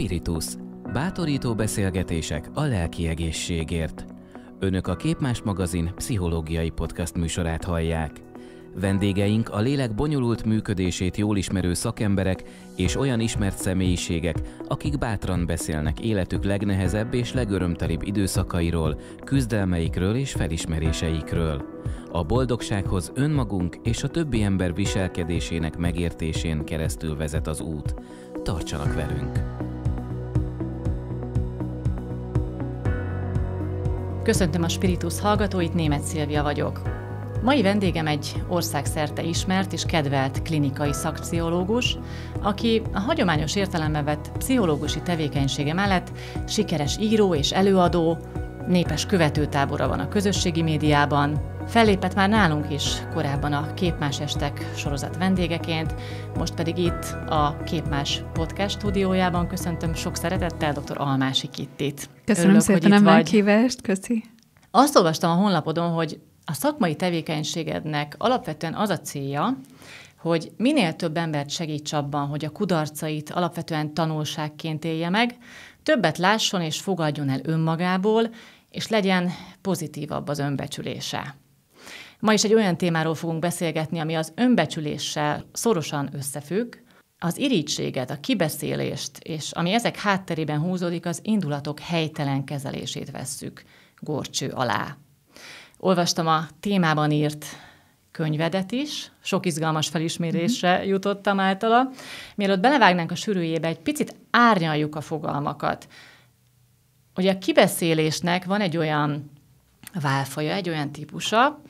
Spiritus. Bátorító beszélgetések a lelki egészségért. Önök a Képmás magazin pszichológiai podcast műsorát hallják. Vendégeink a lélek bonyolult működését jól ismerő szakemberek és olyan ismert személyiségek, akik bátran beszélnek életük legnehezebb és legörömtelibb időszakairól, küzdelmeikről és felismeréseikről. A boldogsághoz önmagunk és a többi ember viselkedésének megértésén keresztül vezet az út. Tartsanak velünk! Köszöntöm a Spiritus hallgatóit, Német Szilvia vagyok. Mai vendégem egy országszerte ismert és kedvelt klinikai szakpszichológus, aki a hagyományos értelembe vett pszichológusi tevékenysége mellett sikeres író és előadó, népes követőtábora van a közösségi médiában. Fellépett már nálunk is korábban a Képmás Estek sorozat vendégeként, most pedig itt a Képmás Podcast stúdiójában köszöntöm sok szeretettel dr. Almási Kittit. Köszönöm Örülök, szépen a meghívást, köszi. Azt olvastam a honlapodon, hogy a szakmai tevékenységednek alapvetően az a célja, hogy minél több embert segíts abban, hogy a kudarcait alapvetően tanulságként élje meg, többet lásson és fogadjon el önmagából, és legyen pozitívabb az önbecsülése. Ma is egy olyan témáról fogunk beszélgetni, ami az önbecsüléssel szorosan összefügg, az irítséget, a kibeszélést, és ami ezek hátterében húzódik, az indulatok helytelen kezelését vesszük gorcső alá. Olvastam a témában írt könyvedet is, sok izgalmas felismerésre mm-hmm. jutottam általa. Mielőtt belevágnánk a sűrűjébe, egy picit árnyaljuk a fogalmakat. Ugye a kibeszélésnek van egy olyan válfaja, egy olyan típusa,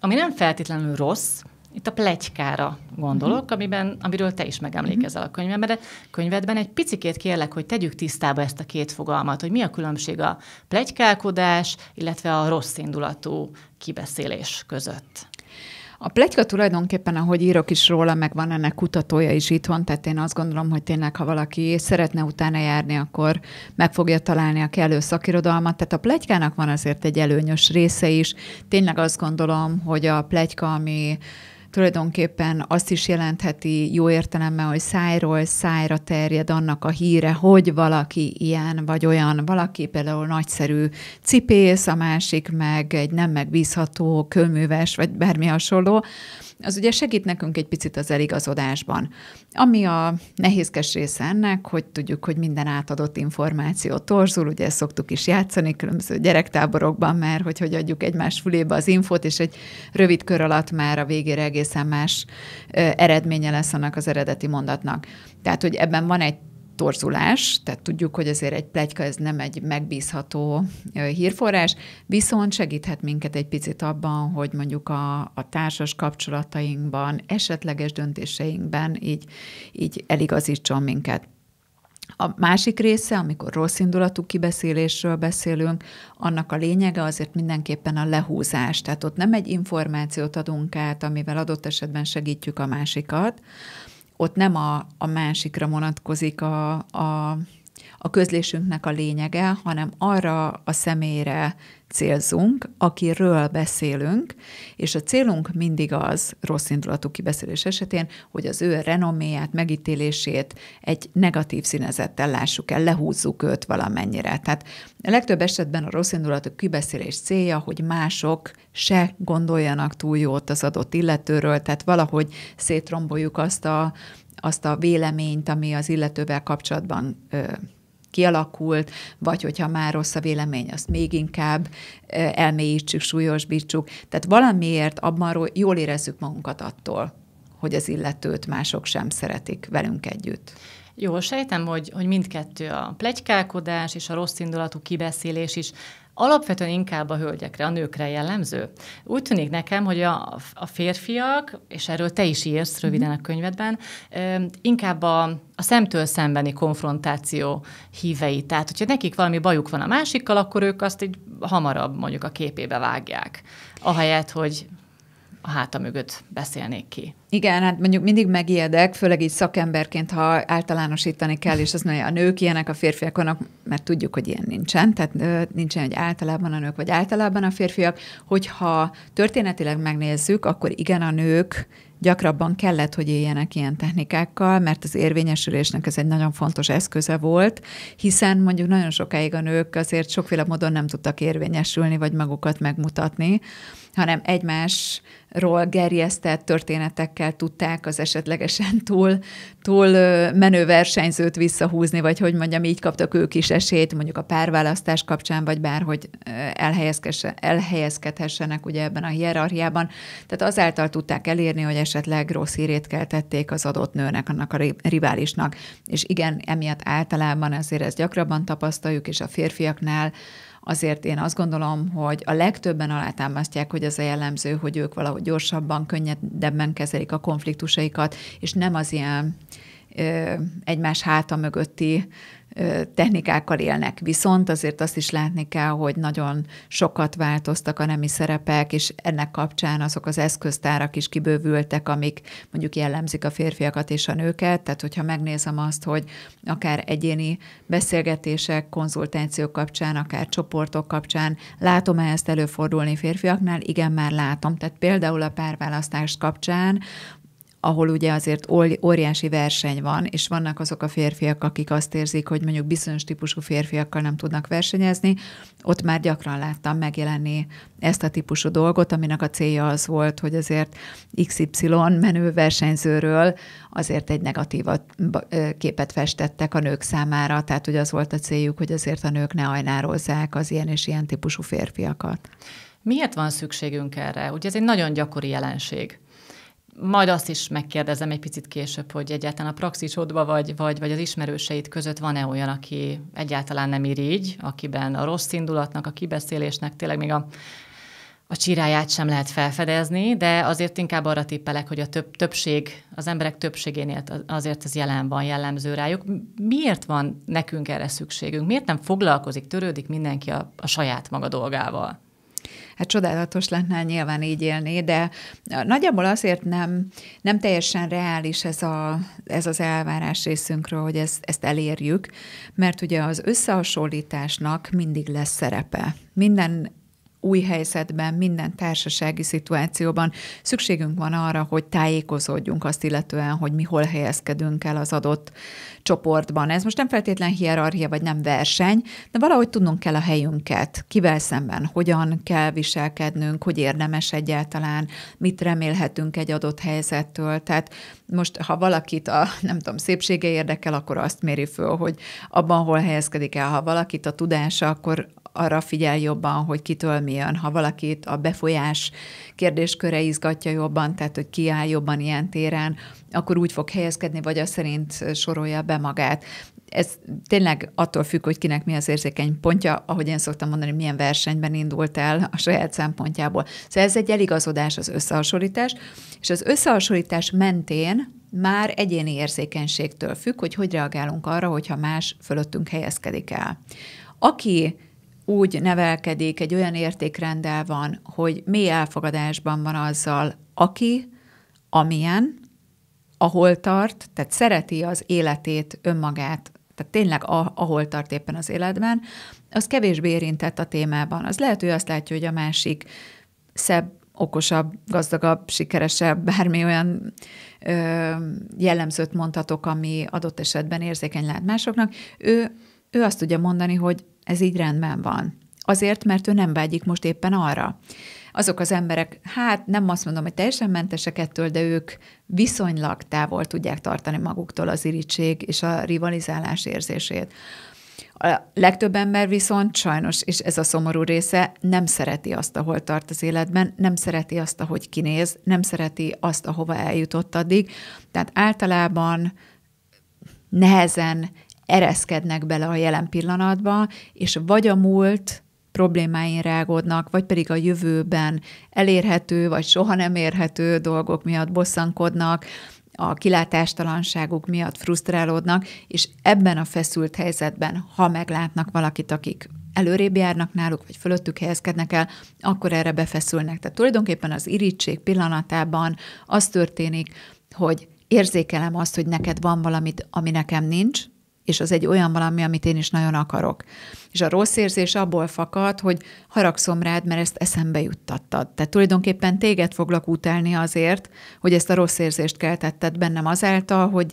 ami nem feltétlenül rossz, itt a plegykára gondolok, uh-huh. amiben, amiről te is megemlékezel a mhm. könyvemben, de könyvedben egy picikét kérlek, hogy tegyük tisztába ezt a két fogalmat, hogy mi a különbség a plegykálkodás, illetve a rossz indulatú kibeszélés között. A plegyka tulajdonképpen, ahogy írok is róla, meg van ennek kutatója is itthon, tehát én azt gondolom, hogy tényleg, ha valaki szeretne utána járni, akkor meg fogja találni a kellő szakirodalmat. Tehát a plegykának van azért egy előnyös része is. Tényleg azt gondolom, hogy a plegyka, ami tulajdonképpen azt is jelentheti jó értelemben, hogy szájról szájra terjed annak a híre, hogy valaki ilyen vagy olyan, valaki például nagyszerű cipész, a másik meg egy nem megbízható kőműves, vagy bármi hasonló, az ugye segít nekünk egy picit az eligazodásban. Ami a nehézkes része ennek, hogy tudjuk, hogy minden átadott információ torzul, ugye ezt szoktuk is játszani különböző gyerektáborokban mert hogy hogy adjuk egymás fülébe az infót, és egy rövid kör alatt már a végére egészen más eredménye lesz annak az eredeti mondatnak. Tehát, hogy ebben van egy torzulás, tehát tudjuk, hogy azért egy plegyka ez nem egy megbízható hírforrás, viszont segíthet minket egy picit abban, hogy mondjuk a, a társas kapcsolatainkban, esetleges döntéseinkben így, így eligazítson minket. A másik része, amikor rossz indulatú kibeszélésről beszélünk, annak a lényege azért mindenképpen a lehúzás. Tehát ott nem egy információt adunk át, amivel adott esetben segítjük a másikat, ott nem a, a másikra vonatkozik a, a a közlésünknek a lényege, hanem arra a személyre célzunk, akiről beszélünk, és a célunk mindig az, rossz indulatú kibeszélés esetén, hogy az ő renoméját, megítélését egy negatív színezettel lássuk el, lehúzzuk őt valamennyire. Tehát a legtöbb esetben a rossz indulatú kibeszélés célja, hogy mások se gondoljanak túl jót az adott illetőről, tehát valahogy szétromboljuk azt a, azt a véleményt, ami az illetővel kapcsolatban ö, kialakult, vagy hogyha már rossz a vélemény, azt még inkább elmélyítsük, súlyosbítsuk. Tehát valamiért abban jól érezzük magunkat attól, hogy az illetőt mások sem szeretik velünk együtt. Jó, sejtem, hogy, hogy mindkettő a plegykálkodás és a rossz indulatú kibeszélés is alapvetően inkább a hölgyekre, a nőkre jellemző. Úgy tűnik nekem, hogy a, a férfiak, és erről te is írsz röviden a könyvedben, inkább a, a szemtől szembeni konfrontáció hívei. Tehát, hogyha nekik valami bajuk van a másikkal, akkor ők azt így hamarabb mondjuk a képébe vágják. Ahelyett, hogy a háta mögött beszélnék ki. Igen, hát mondjuk mindig megijedek, főleg így szakemberként, ha általánosítani kell, és az mondja, a nők ilyenek, a férfiak vannak, mert tudjuk, hogy ilyen nincsen, tehát nincsen, hogy általában a nők, vagy általában a férfiak. Hogyha történetileg megnézzük, akkor igen, a nők gyakrabban kellett, hogy éljenek ilyen technikákkal, mert az érvényesülésnek ez egy nagyon fontos eszköze volt, hiszen mondjuk nagyon sokáig a nők azért sokféle módon nem tudtak érvényesülni, vagy magukat megmutatni, hanem egymásról gerjesztett történetekkel tudták az esetlegesen túl, túl menő versenyzőt visszahúzni, vagy hogy mondjam, így kaptak ők is esélyt, mondjuk a párválasztás kapcsán, vagy bárhogy elhelyezkedhessenek ugye ebben a hierarchiában. Tehát azáltal tudták elérni, hogy esetleg rossz hírét keltették az adott nőnek, annak a riválisnak. És igen, emiatt általában azért ezt gyakrabban tapasztaljuk, és a férfiaknál azért én azt gondolom, hogy a legtöbben alátámasztják, hogy az a jellemző, hogy ők valahogy gyorsabban, könnyedebben kezelik a konfliktusaikat, és nem az ilyen ö, egymás háta mögötti technikákkal élnek. Viszont azért azt is látni kell, hogy nagyon sokat változtak a nemi szerepek, és ennek kapcsán azok az eszköztárak is kibővültek, amik mondjuk jellemzik a férfiakat és a nőket. Tehát, hogyha megnézem azt, hogy akár egyéni beszélgetések, konzultációk kapcsán, akár csoportok kapcsán, látom-e ezt előfordulni férfiaknál? Igen, már látom. Tehát például a párválasztás kapcsán ahol ugye azért óriási verseny van, és vannak azok a férfiak, akik azt érzik, hogy mondjuk bizonyos típusú férfiakkal nem tudnak versenyezni, ott már gyakran láttam megjelenni ezt a típusú dolgot, aminek a célja az volt, hogy azért XY menő versenyzőről azért egy negatívat képet festettek a nők számára, tehát hogy az volt a céljuk, hogy azért a nők ne ajnározzák az ilyen és ilyen típusú férfiakat. Miért van szükségünk erre? Ugye ez egy nagyon gyakori jelenség majd azt is megkérdezem egy picit később, hogy egyáltalán a praxisodba vagy, vagy, vagy az ismerőseid között van-e olyan, aki egyáltalán nem irigy, akiben a rossz indulatnak, a kibeszélésnek tényleg még a a csiráját sem lehet felfedezni, de azért inkább arra tippelek, hogy a több, többség, az emberek többségénél azért ez jelen van, jellemző rájuk. Miért van nekünk erre szükségünk? Miért nem foglalkozik, törődik mindenki a, a saját maga dolgával? hát csodálatos lenne nyilván így élni, de nagyjából azért nem, nem teljesen reális ez, a, ez az elvárás részünkről, hogy ezt, ezt elérjük, mert ugye az összehasonlításnak mindig lesz szerepe. Minden új helyzetben, minden társasági szituációban szükségünk van arra, hogy tájékozódjunk azt illetően, hogy mi hol helyezkedünk el az adott csoportban. Ez most nem feltétlen hierarchia, vagy nem verseny, de valahogy tudnunk kell a helyünket, kivel szemben, hogyan kell viselkednünk, hogy érdemes egyáltalán, mit remélhetünk egy adott helyzettől. Tehát most, ha valakit a, nem tudom, szépsége érdekel, akkor azt méri föl, hogy abban hol helyezkedik el, ha valakit a tudása, akkor arra figyel jobban, hogy kitől mi jön, ha valakit a befolyás kérdésköre izgatja jobban, tehát hogy ki áll jobban ilyen téren, akkor úgy fog helyezkedni, vagy azt szerint sorolja be magát. Ez tényleg attól függ, hogy kinek mi az érzékeny pontja, ahogy én szoktam mondani, milyen versenyben indult el a saját szempontjából. Szóval ez egy eligazodás, az összehasonlítás, és az összehasonlítás mentén már egyéni érzékenységtől függ, hogy hogy reagálunk arra, hogyha más fölöttünk helyezkedik el. Aki úgy nevelkedik, egy olyan értékrendel van, hogy mi elfogadásban van azzal, aki, amilyen, ahol tart, tehát szereti az életét, önmagát, tehát tényleg a, ahol tart éppen az életben, az kevésbé érintett a témában. Az lehet, hogy azt látja, hogy a másik szebb, okosabb, gazdagabb, sikeresebb, bármi olyan ö, jellemzőt mondhatok, ami adott esetben érzékeny lehet másoknak. Ő, ő azt tudja mondani, hogy ez így rendben van. Azért, mert ő nem vágyik most éppen arra. Azok az emberek, hát nem azt mondom, hogy teljesen mentesek ettől, de ők viszonylag távol tudják tartani maguktól az irítség és a rivalizálás érzését. A legtöbb ember viszont sajnos, és ez a szomorú része, nem szereti azt, ahol tart az életben, nem szereti azt, ahogy kinéz, nem szereti azt, ahova eljutott addig. Tehát általában nehezen ereszkednek bele a jelen pillanatba, és vagy a múlt problémáin rágódnak, vagy pedig a jövőben elérhető, vagy soha nem érhető dolgok miatt bosszankodnak, a kilátástalanságuk miatt frusztrálódnak, és ebben a feszült helyzetben, ha meglátnak valakit, akik előrébb járnak náluk, vagy fölöttük helyezkednek el, akkor erre befeszülnek. Tehát tulajdonképpen az irítség pillanatában az történik, hogy érzékelem azt, hogy neked van valamit, ami nekem nincs, és az egy olyan valami, amit én is nagyon akarok. És a rossz érzés abból fakad, hogy haragszom rád, mert ezt eszembe juttattad. Tehát tulajdonképpen téged foglak utálni azért, hogy ezt a rossz érzést keltetted bennem azáltal, hogy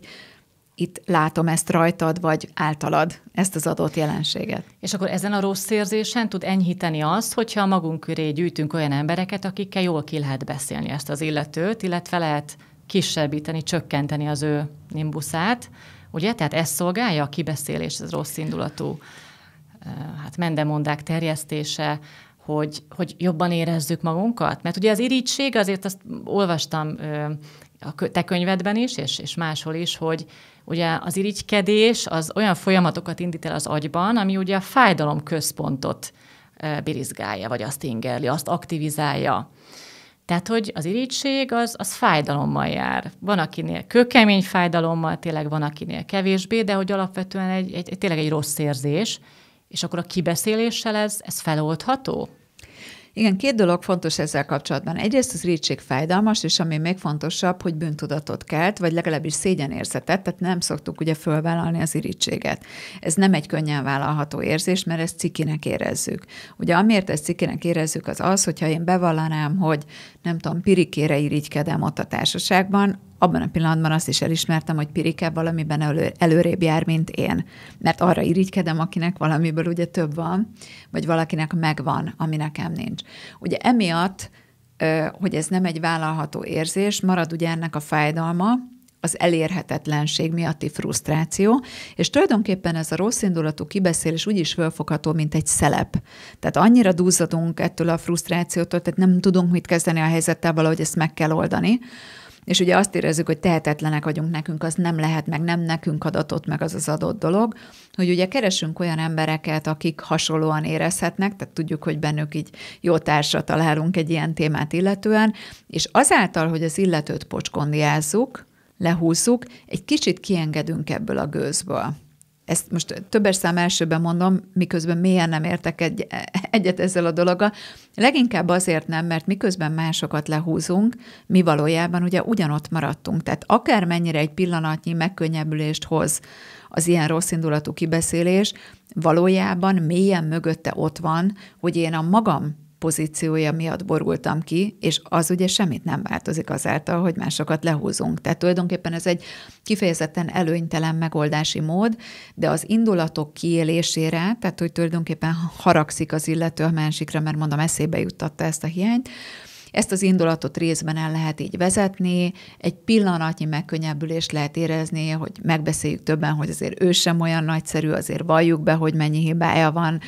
itt látom ezt rajtad, vagy általad, ezt az adott jelenséget. És akkor ezen a rossz érzésen tud enyhíteni azt, hogyha magunk köré gyűjtünk olyan embereket, akikkel jól ki lehet beszélni ezt az illetőt, illetve lehet kisebbíteni, csökkenteni az ő nimbuszát, Ugye? Tehát ez szolgálja a kibeszélés, ez rossz indulatú hát mendemondák terjesztése, hogy, hogy jobban érezzük magunkat? Mert ugye az irítség, azért azt olvastam a te könyvedben is, és, és máshol is, hogy ugye az irigykedés az olyan folyamatokat indít el az agyban, ami ugye a fájdalom központot birizgálja, vagy azt ingerli, azt aktivizálja. Tehát, hogy az irítség az, az fájdalommal jár. Van, akinél kökemény fájdalommal, tényleg van, akinél kevésbé, de hogy alapvetően egy, egy, tényleg egy rossz érzés, és akkor a kibeszéléssel ez, ez feloldható? Igen, két dolog fontos ezzel kapcsolatban. Egyrészt az rítség fájdalmas, és ami még fontosabb, hogy bűntudatot kelt, vagy legalábbis szégyenérzetet, tehát nem szoktuk ugye fölvállalni az irítséget. Ez nem egy könnyen vállalható érzés, mert ezt cikinek érezzük. Ugye amiért ezt cikinek érezzük, az az, hogyha én bevallanám, hogy nem tudom, pirikére irigykedem ott a társaságban, abban a pillanatban azt is elismertem, hogy Pirike valamiben elő, előrébb jár, mint én. Mert arra irigykedem, akinek valamiből ugye több van, vagy valakinek megvan, ami nekem nincs. Ugye emiatt, hogy ez nem egy vállalható érzés, marad ugye ennek a fájdalma, az elérhetetlenség miatti frusztráció, és tulajdonképpen ez a rossz indulatú kibeszélés úgy is fölfogható, mint egy szelep. Tehát annyira duzzadunk ettől a frusztrációtól, tehát nem tudunk mit kezdeni a helyzettel, valahogy ezt meg kell oldani, és ugye azt érezzük, hogy tehetetlenek vagyunk nekünk, az nem lehet, meg nem nekünk adatot, meg az az adott dolog, hogy ugye keresünk olyan embereket, akik hasonlóan érezhetnek, tehát tudjuk, hogy bennük így jó társra találunk egy ilyen témát illetően, és azáltal, hogy az illetőt pocskondiázzuk, lehúzzuk, egy kicsit kiengedünk ebből a gőzből ezt most többes szám elsőben mondom, miközben mélyen nem értek egy, egyet ezzel a dologgal. Leginkább azért nem, mert miközben másokat lehúzunk, mi valójában ugye ugyanott maradtunk. Tehát akármennyire egy pillanatnyi megkönnyebbülést hoz az ilyen rossz indulatú kibeszélés, valójában mélyen mögötte ott van, hogy én a magam pozíciója miatt borultam ki, és az ugye semmit nem változik azáltal, hogy másokat lehúzunk. Tehát tulajdonképpen ez egy kifejezetten előnytelen megoldási mód, de az indulatok kiélésére, tehát hogy tulajdonképpen haragszik az illető a másikra, mert mondom, eszébe juttatta ezt a hiányt, ezt az indulatot részben el lehet így vezetni, egy pillanatnyi megkönnyebbülést lehet érezni, hogy megbeszéljük többen, hogy azért ő sem olyan nagyszerű, azért valljuk be, hogy mennyi hibája van,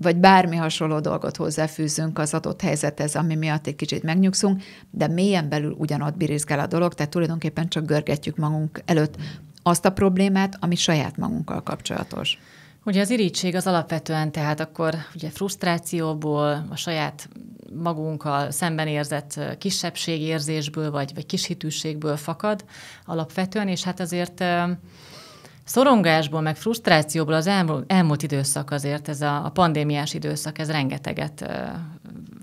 vagy bármi hasonló dolgot hozzáfűzünk az adott helyzethez, ami miatt egy kicsit megnyugszunk, de mélyen belül ugyanott birizgál a dolog, tehát tulajdonképpen csak görgetjük magunk előtt azt a problémát, ami saját magunkkal kapcsolatos. Ugye az irítség az alapvetően tehát akkor ugye frusztrációból, a saját magunkkal szemben érzett kisebbségérzésből, vagy, vagy kishitűségből fakad alapvetően, és hát azért szorongásból, meg frusztrációból az elmúlt, elmúlt időszak azért, ez a, a pandémiás időszak, ez rengeteget,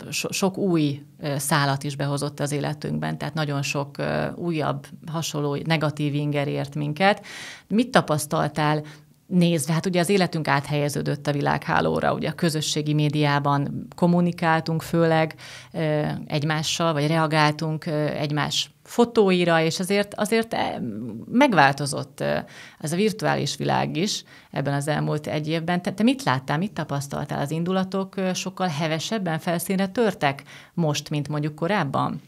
so, sok új szálat is behozott az életünkben, tehát nagyon sok újabb, hasonló negatív inger ért minket. Mit tapasztaltál nézve, hát ugye az életünk áthelyeződött a világhálóra, ugye a közösségi médiában kommunikáltunk főleg egymással, vagy reagáltunk egymás fotóira, és azért, azért eh, megváltozott eh, ez a virtuális világ is ebben az elmúlt egy évben. Te, te mit láttál, mit tapasztaltál? Az indulatok eh, sokkal hevesebben felszínre törtek most, mint mondjuk korábban?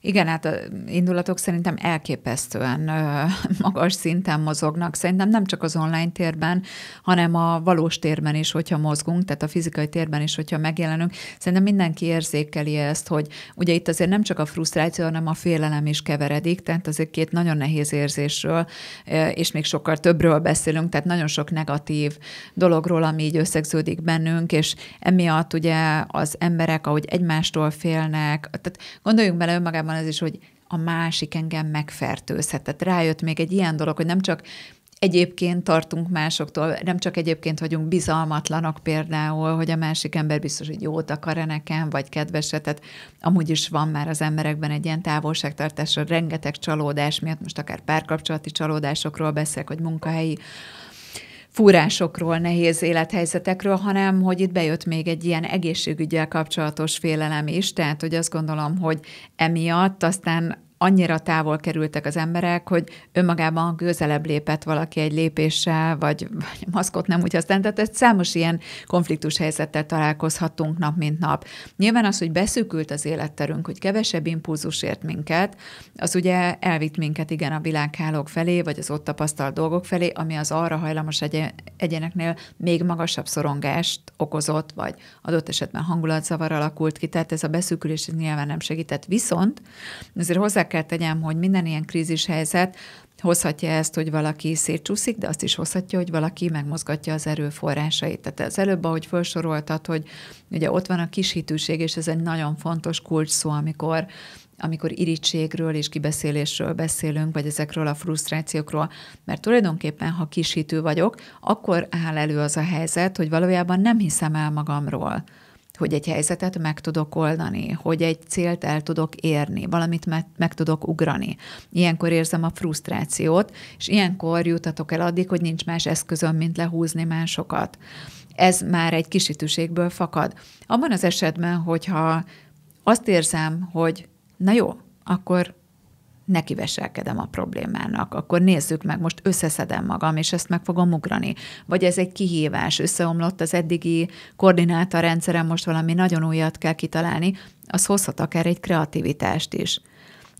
Igen, hát a indulatok szerintem elképesztően magas szinten mozognak. Szerintem nem csak az online térben, hanem a valós térben is, hogyha mozgunk, tehát a fizikai térben is, hogyha megjelenünk. Szerintem mindenki érzékeli ezt, hogy ugye itt azért nem csak a frusztráció, hanem a félelem is keveredik, tehát azért két nagyon nehéz érzésről, és még sokkal többről beszélünk, tehát nagyon sok negatív dologról, ami így összegződik bennünk, és emiatt ugye az emberek, ahogy egymástól félnek, tehát gondoljunk bele önmagában az is, hogy a másik engem megfertőzhet. Tehát rájött még egy ilyen dolog, hogy nem csak egyébként tartunk másoktól, nem csak egyébként vagyunk bizalmatlanok például, hogy a másik ember biztos, hogy jót akar-e nekem, vagy kedveset, tehát amúgy is van már az emberekben egy ilyen távolságtartásra rengeteg csalódás miatt, most akár párkapcsolati csalódásokról beszélek, vagy munkahelyi fúrásokról, nehéz élethelyzetekről, hanem hogy itt bejött még egy ilyen egészségügyel kapcsolatos félelem is, tehát hogy azt gondolom, hogy emiatt aztán annyira távol kerültek az emberek, hogy önmagában közelebb lépett valaki egy lépéssel, vagy, vagy maszkot nem úgy használ. Tehát egy számos ilyen konfliktus helyzettel találkozhatunk nap, mint nap. Nyilván az, hogy beszűkült az életterünk, hogy kevesebb impulzus ért minket, az ugye elvitt minket igen a világhálók felé, vagy az ott tapasztalt dolgok felé, ami az arra hajlamos egy- egyéneknél még magasabb szorongást okozott, vagy adott esetben hangulatzavar alakult ki, tehát ez a beszűkülés nyilván nem segített. Viszont azért hozzá kell tegyem, hogy minden ilyen krízis helyzet hozhatja ezt, hogy valaki szétcsúszik, de azt is hozhatja, hogy valaki megmozgatja az erőforrásait. Tehát az előbb, ahogy felsoroltad, hogy ugye ott van a kis hitűség, és ez egy nagyon fontos kulcs szó, amikor amikor irítségről és kibeszélésről beszélünk, vagy ezekről a frusztrációkról, mert tulajdonképpen, ha kisítő vagyok, akkor áll elő az a helyzet, hogy valójában nem hiszem el magamról hogy egy helyzetet meg tudok oldani, hogy egy célt el tudok érni, valamit meg, meg tudok ugrani. Ilyenkor érzem a frusztrációt, és ilyenkor jutatok el addig, hogy nincs más eszközöm, mint lehúzni másokat. Ez már egy kisítőségből fakad. Abban az esetben, hogyha azt érzem, hogy na jó, akkor nekiveselkedem a problémának, akkor nézzük meg, most összeszedem magam, és ezt meg fogom ugrani. Vagy ez egy kihívás, összeomlott az eddigi koordináta rendszerem, most valami nagyon újat kell kitalálni, az hozhat akár egy kreativitást is.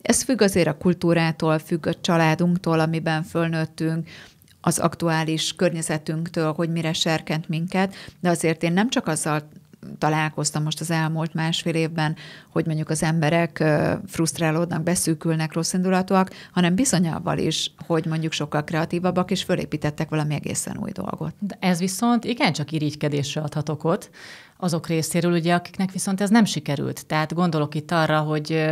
Ez függ azért a kultúrától, függ a családunktól, amiben fölnőttünk, az aktuális környezetünktől, hogy mire serkent minket, de azért én nem csak azzal találkoztam most az elmúlt másfél évben, hogy mondjuk az emberek frusztrálódnak, beszűkülnek, rosszindulatúak, hanem bizonyával is, hogy mondjuk sokkal kreatívabbak, és fölépítettek valami egészen új dolgot. De ez viszont igencsak irigykedésre adhat okot azok részéről, ugye, akiknek viszont ez nem sikerült. Tehát gondolok itt arra, hogy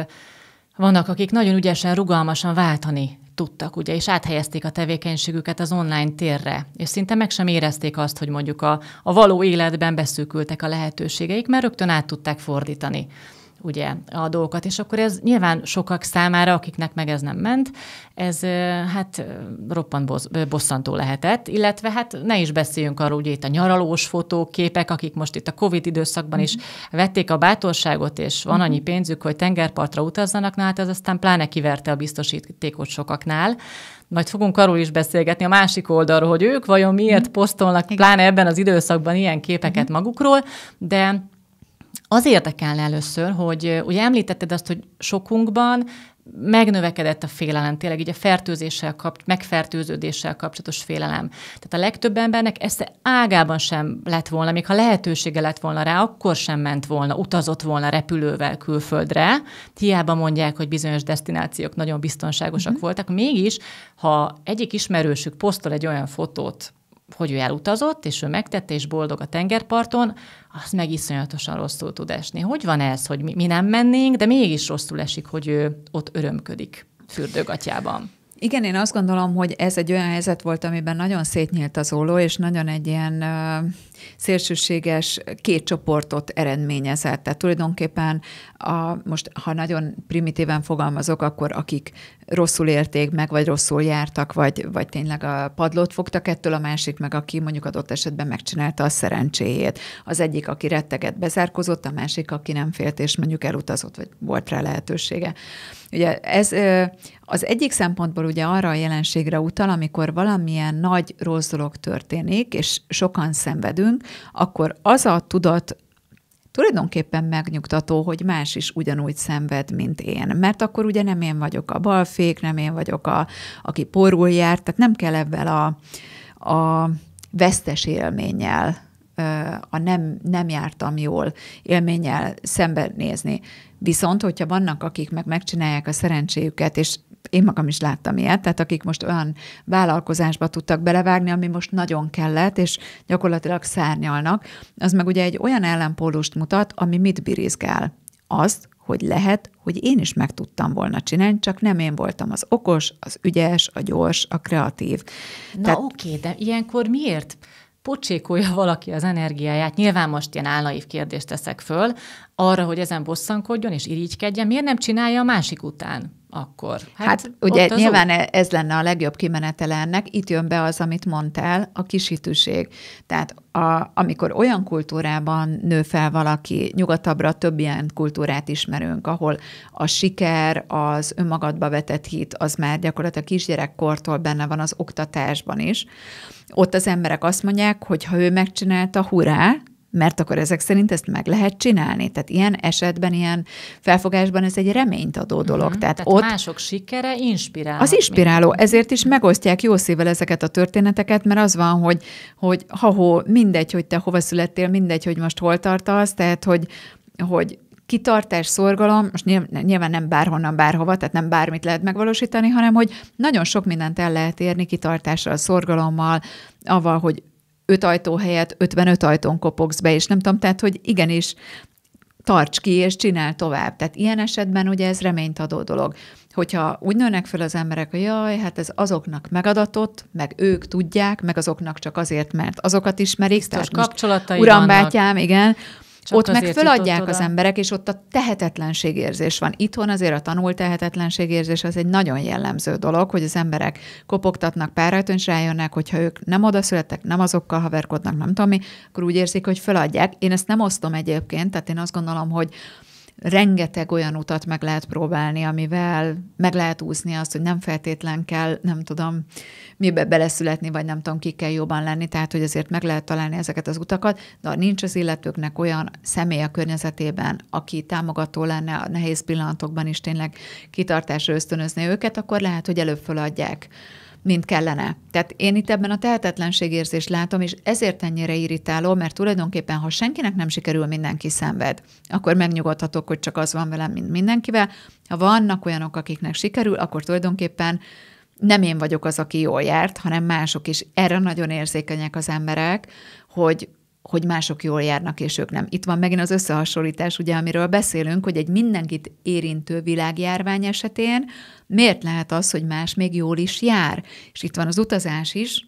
vannak, akik nagyon ügyesen, rugalmasan váltani tudtak, ugye, és áthelyezték a tevékenységüket az online térre, és szinte meg sem érezték azt, hogy mondjuk a, a való életben beszűkültek a lehetőségeik, mert rögtön át tudták fordítani ugye a dolgokat, és akkor ez nyilván sokak számára, akiknek meg ez nem ment, ez hát roppant bosszantó lehetett, illetve hát ne is beszéljünk arról, ugye itt a nyaralós fotók, képek, akik most itt a Covid időszakban is mhm. vették a bátorságot, és van annyi mhm. pénzük, hogy tengerpartra utazzanak, na hát ez aztán pláne kiverte a biztosítékot sokaknál majd fogunk arról is beszélgetni a másik oldalról, hogy ők vajon miért mhm. posztolnak, Igen. pláne ebben az időszakban ilyen képeket mm. magukról, de az érdekelne először, hogy ugye említetted azt, hogy sokunkban megnövekedett a félelem, tényleg így a fertőzéssel, kapcs- megfertőződéssel kapcsolatos félelem. Tehát a legtöbb embernek ezt ágában sem lett volna, még ha lehetősége lett volna rá, akkor sem ment volna, utazott volna repülővel külföldre. Hiába mondják, hogy bizonyos destinációk nagyon biztonságosak mm-hmm. voltak, mégis, ha egyik ismerősük posztol egy olyan fotót, hogy ő elutazott, és ő megtette, és boldog a tengerparton, az meg iszonyatosan rosszul tud esni. Hogy van ez, hogy mi, mi nem mennénk, de mégis rosszul esik, hogy ő ott örömködik fürdőgatyában? Igen, én azt gondolom, hogy ez egy olyan helyzet volt, amiben nagyon szétnyílt az óló, és nagyon egy ilyen szélsőséges két csoportot eredményezett. Tehát tulajdonképpen a, most, ha nagyon primitíven fogalmazok, akkor akik rosszul élték meg, vagy rosszul jártak, vagy, vagy tényleg a padlót fogtak ettől, a másik meg, aki mondjuk adott esetben megcsinálta a szerencséjét. Az egyik, aki retteget bezárkozott, a másik, aki nem félt, és mondjuk elutazott, vagy volt rá lehetősége. Ugye ez az egyik szempontból ugye arra a jelenségre utal, amikor valamilyen nagy rossz dolog történik, és sokan szenvedünk, élünk, akkor az a tudat tulajdonképpen megnyugtató, hogy más is ugyanúgy szenved, mint én. Mert akkor ugye nem én vagyok a balfék, nem én vagyok a, aki porul járt, tehát nem kell ebben a, a vesztes élménnyel, a nem, nem jártam jól élménnyel szembenézni. Viszont, hogyha vannak, akik meg megcsinálják a szerencséjüket, és én magam is láttam ilyet, tehát akik most olyan vállalkozásba tudtak belevágni, ami most nagyon kellett, és gyakorlatilag szárnyalnak, az meg ugye egy olyan ellenpólust mutat, ami mit birizgál. Azt, hogy lehet, hogy én is meg tudtam volna csinálni, csak nem én voltam az okos, az ügyes, a gyors, a kreatív. Na Tehát... oké, de ilyenkor miért pocsékolja valaki az energiáját, nyilván most ilyen állnaív kérdést teszek föl, arra, hogy ezen bosszankodjon és irigykedjen, miért nem csinálja a másik után? akkor? Hát, hát ugye nyilván az... E- ez lenne a legjobb kimenetele ennek. Itt jön be az, amit mondtál, a kisítőség. Tehát a, amikor olyan kultúrában nő fel valaki, nyugatabbra több ilyen kultúrát ismerünk, ahol a siker, az önmagadba vetett hit, az már gyakorlatilag kisgyerekkortól benne van az oktatásban is. Ott az emberek azt mondják, hogy ha ő megcsinálta, hurrá, mert akkor ezek szerint ezt meg lehet csinálni. Tehát ilyen esetben, ilyen felfogásban ez egy reményt adó dolog. Mm-hmm. Tehát, Tehát ott mások sikere inspiráló. Az inspiráló, minket. ezért is megosztják jó szívvel ezeket a történeteket, mert az van, hogy, hogy ha-hó, mindegy, hogy te hova születtél, mindegy, hogy most hol tartasz, tehát hogy, hogy kitartás, szorgalom, most nyilván nem bárhonnan, bárhova, tehát nem bármit lehet megvalósítani, hanem hogy nagyon sok mindent el lehet érni kitartással, szorgalommal, avval, hogy öt ajtó helyett 55 ajtón kopogsz be, és nem tudom, tehát, hogy igenis tarts ki és csinál tovább. Tehát ilyen esetben ugye ez reményt adó dolog. Hogyha úgy nőnek fel az emberek, hogy jaj, hát ez azoknak megadatott, meg ők tudják, meg azoknak csak azért, mert azokat ismerik. Biztos tehát kapcsolatai Uram, vannak. bátyám, igen. Csak ott meg föladják az emberek, és ott a tehetetlenségérzés van. Itthon azért a tanult tehetetlenségérzés az egy nagyon jellemző dolog, hogy az emberek kopogtatnak párhajtón, és rájönnek, hogyha ők nem oda születtek, nem azokkal haverkodnak, nem tudom mi, akkor úgy érzik, hogy föladják. Én ezt nem osztom egyébként, tehát én azt gondolom, hogy rengeteg olyan utat meg lehet próbálni, amivel meg lehet úszni azt, hogy nem feltétlen kell, nem tudom, mibe beleszületni, vagy nem tudom, ki kell jobban lenni, tehát hogy azért meg lehet találni ezeket az utakat, de nincs az illetőknek olyan személy a környezetében, aki támogató lenne a nehéz pillanatokban is tényleg kitartásra ösztönözni őket, akkor lehet, hogy előbb feladják mint kellene. Tehát én itt ebben a tehetetlenségérzést látom, és ezért ennyire irritáló, mert tulajdonképpen, ha senkinek nem sikerül, mindenki szenved. Akkor megnyugodhatok, hogy csak az van velem, mint mindenkivel. Ha vannak olyanok, akiknek sikerül, akkor tulajdonképpen nem én vagyok az, aki jól járt, hanem mások is. Erre nagyon érzékenyek az emberek, hogy hogy mások jól járnak, és ők nem. Itt van megint az összehasonlítás, ugye, amiről beszélünk, hogy egy mindenkit érintő világjárvány esetén miért lehet az, hogy más még jól is jár? És itt van az utazás is,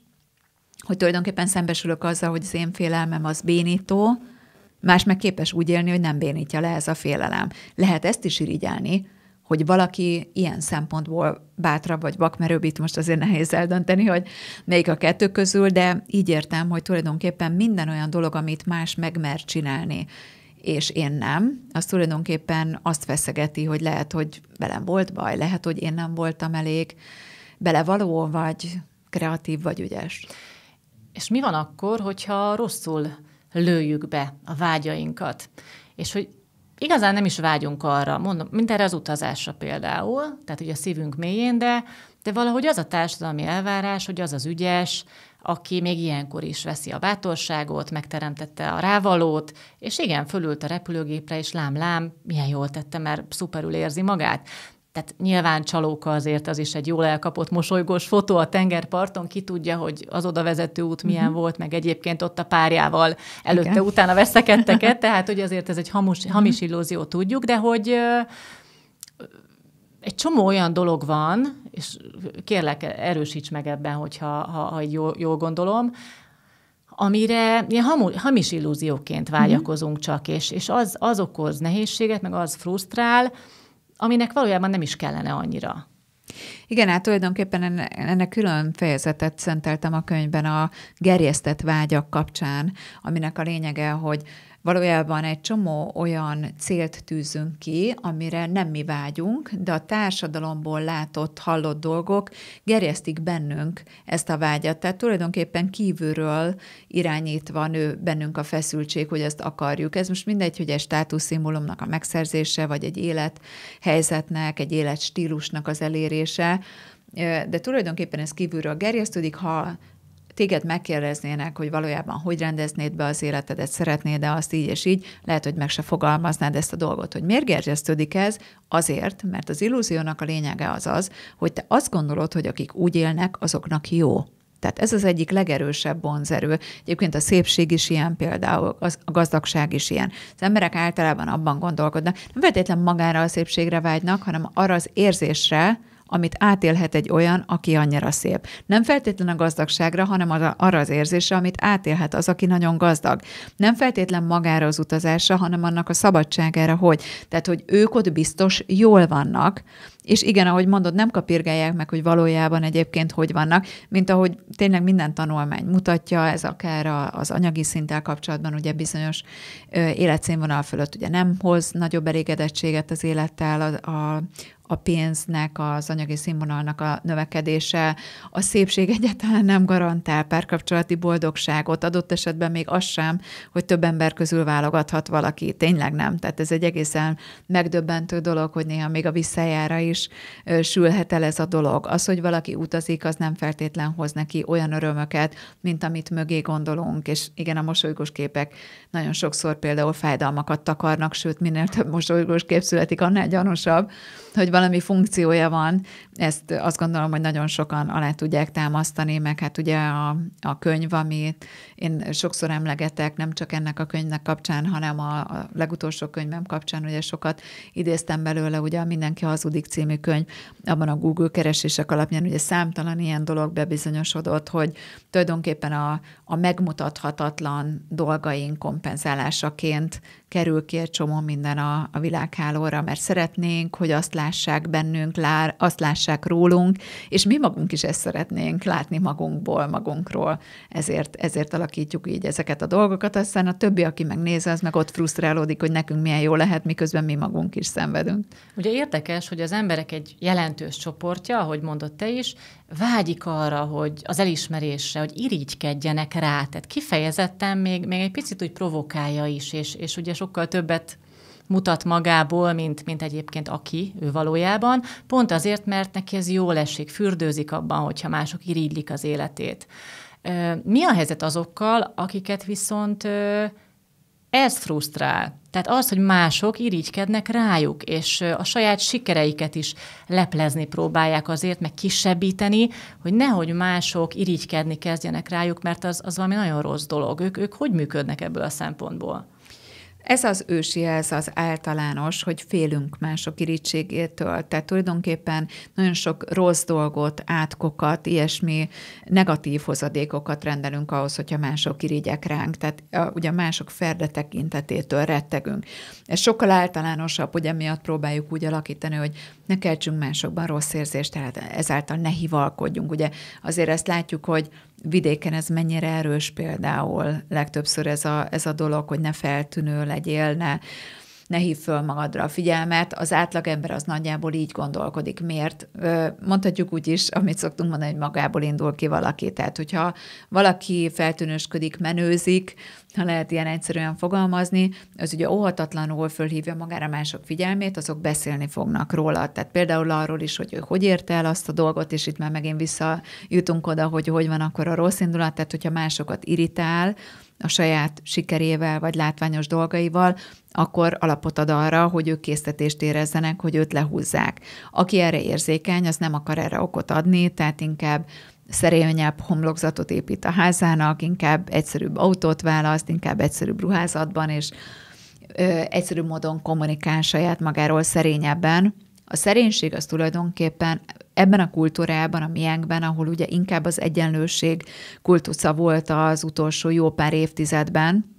hogy tulajdonképpen szembesülök azzal, hogy az én félelmem az bénító, más meg képes úgy élni, hogy nem bénítja le ez a félelem. Lehet ezt is irigyelni, hogy valaki ilyen szempontból bátrabb vagy vakmerőbb, itt most azért nehéz eldönteni, hogy melyik a kettő közül, de így értem, hogy tulajdonképpen minden olyan dolog, amit más megmer csinálni, és én nem, az tulajdonképpen azt feszegeti, hogy lehet, hogy velem volt baj, lehet, hogy én nem voltam elég belevaló, vagy kreatív, vagy ügyes. És mi van akkor, hogyha rosszul lőjük be a vágyainkat? És hogy igazán nem is vágyunk arra, mondom, mint erre az utazásra például, tehát ugye a szívünk mélyén, de, de valahogy az a társadalmi elvárás, hogy az az ügyes, aki még ilyenkor is veszi a bátorságot, megteremtette a rávalót, és igen, fölült a repülőgépre, és lám-lám, milyen jól tette, mert szuperül érzi magát. Tehát nyilván csalóka azért az is egy jól elkapott mosolygós fotó a tengerparton, ki tudja, hogy az oda vezető út milyen uh-huh. volt, meg egyébként ott a párjával előtte, Igen. utána veszekedtek, tehát hogy azért ez egy hamus, uh-huh. hamis illúzió, tudjuk, de hogy egy csomó olyan dolog van, és kérlek, erősíts meg ebben, hogyha ha, ha jól, jól gondolom, amire ilyen hamu, hamis illúzióként mhm. vágyakozunk mm. csak, és, és az, az okoz nehézséget, meg az frusztrál, aminek valójában nem is kellene annyira. Igen, hát tulajdonképpen ennek külön fejezetet szenteltem a könyvben a gerjesztett vágyak kapcsán, aminek a lényege, hogy valójában egy csomó olyan célt tűzünk ki, amire nem mi vágyunk, de a társadalomból látott, hallott dolgok gerjesztik bennünk ezt a vágyat. Tehát tulajdonképpen kívülről irányítva nő bennünk a feszültség, hogy ezt akarjuk. Ez most mindegy, hogy egy státuszszimbólumnak a megszerzése, vagy egy élethelyzetnek, egy életstílusnak az elérése, de tulajdonképpen ez kívülről gerjesztődik, ha téged megkérdeznének, hogy valójában hogy rendeznéd be az életedet, szeretnéd de azt így és így, lehet, hogy meg se fogalmaznád ezt a dolgot, hogy miért gerjesztődik ez, azért, mert az illúziónak a lényege az az, hogy te azt gondolod, hogy akik úgy élnek, azoknak jó. Tehát ez az egyik legerősebb vonzerő. Egyébként a szépség is ilyen például, az, a gazdagság is ilyen. Az emberek általában abban gondolkodnak, nem feltétlenül magára a szépségre vágynak, hanem arra az érzésre, amit átélhet egy olyan, aki annyira szép. Nem feltétlen a gazdagságra, hanem arra, arra az érzésre, amit átélhet az, aki nagyon gazdag. Nem feltétlen magára az utazásra, hanem annak a szabadságára, hogy. Tehát, hogy ők ott biztos jól vannak, és igen, ahogy mondod, nem kapirgálják meg, hogy valójában egyébként hogy vannak, mint ahogy tényleg minden tanulmány mutatja, ez akár az anyagi szinttel kapcsolatban ugye bizonyos életszínvonal fölött ugye nem hoz nagyobb elégedettséget az élettel a, a, a pénznek, az anyagi színvonalnak a növekedése, a szépség egyáltalán nem garantál párkapcsolati boldogságot, adott esetben még az sem, hogy több ember közül válogathat valaki, tényleg nem. Tehát ez egy egészen megdöbbentő dolog, hogy néha még a visszajára is sülhet el ez a dolog. Az, hogy valaki utazik, az nem feltétlen hoz neki olyan örömöket, mint amit mögé gondolunk, és igen, a mosolygós képek nagyon sokszor például fájdalmakat takarnak, sőt, minél több mosolygós kép születik, annál gyanúsabb, hogy valami funkciója van, ezt azt gondolom, hogy nagyon sokan alá tudják támasztani, meg hát ugye a, a könyv, amit én sokszor emlegetek, nem csak ennek a könyvnek kapcsán, hanem a, a legutolsó könyvem kapcsán, ugye sokat idéztem belőle, ugye a Mindenki hazudik című könyv, abban a Google keresések alapján ugye számtalan ilyen dolog bebizonyosodott, hogy tulajdonképpen a, a megmutathatatlan dolgaink kompenzálásaként kerül ki egy csomó minden a, a világhálóra, mert szeretnénk, hogy azt lássák bennünk, lár, azt lássák rólunk, és mi magunk is ezt szeretnénk látni magunkból, magunkról. Ezért, ezért alakítjuk így ezeket a dolgokat, aztán a többi, aki megnézi, az meg ott frusztrálódik, hogy nekünk milyen jó lehet, miközben mi magunk is szenvedünk. Ugye érdekes, hogy az emberek egy jelentős csoportja, ahogy mondott te is, vágyik arra, hogy az elismerésre, hogy irigykedjenek rá, tehát kifejezetten még, még egy picit úgy provokálja is, és, és ugye sokkal többet mutat magából, mint, mint egyébként aki ő valójában, pont azért, mert neki ez jól esik, fürdőzik abban, hogyha mások irigylik az életét. Mi a helyzet azokkal, akiket viszont ez frusztrál. Tehát az, hogy mások irigykednek rájuk, és a saját sikereiket is leplezni próbálják azért, meg kisebbíteni, hogy nehogy mások irigykedni kezdjenek rájuk, mert az, az valami nagyon rossz dolog. Ők, ők hogy működnek ebből a szempontból? Ez az ősi, ez az általános, hogy félünk mások irítségétől. Tehát tulajdonképpen nagyon sok rossz dolgot, átkokat, ilyesmi negatív hozadékokat rendelünk ahhoz, hogyha mások irigyek ránk. Tehát a, ugye mások ferde tekintetétől rettegünk. Ez sokkal általánosabb, ugye miatt próbáljuk úgy alakítani, hogy ne keltsünk másokban rossz érzést, tehát ezáltal ne hivalkodjunk. Ugye azért ezt látjuk, hogy vidéken ez mennyire erős például legtöbbször ez a, ez a dolog, hogy ne feltűnő legyél, ne, ne hív föl magadra a figyelmet, az átlagember az nagyjából így gondolkodik. Miért? Mondhatjuk úgy is, amit szoktunk mondani, hogy magából indul ki valaki. Tehát, hogyha valaki feltűnősködik, menőzik, ha lehet ilyen egyszerűen fogalmazni, az ugye óhatatlanul fölhívja magára mások figyelmét, azok beszélni fognak róla. Tehát például arról is, hogy ő hogy érte el azt a dolgot, és itt már megint visszajutunk oda, hogy hogy van akkor a rossz indulat, tehát hogyha másokat irritál, a saját sikerével vagy látványos dolgaival, akkor alapot ad arra, hogy ők késztetést érezzenek, hogy őt lehúzzák. Aki erre érzékeny, az nem akar erre okot adni, tehát inkább szerényebb homlokzatot épít a házának, inkább egyszerűbb autót választ, inkább egyszerűbb ruházatban, és ö, egyszerűbb módon kommunikál saját magáról szerényebben. A szerénység az tulajdonképpen ebben a kultúrában, a miénkben, ahol ugye inkább az egyenlőség kultusza volt az utolsó jó pár évtizedben,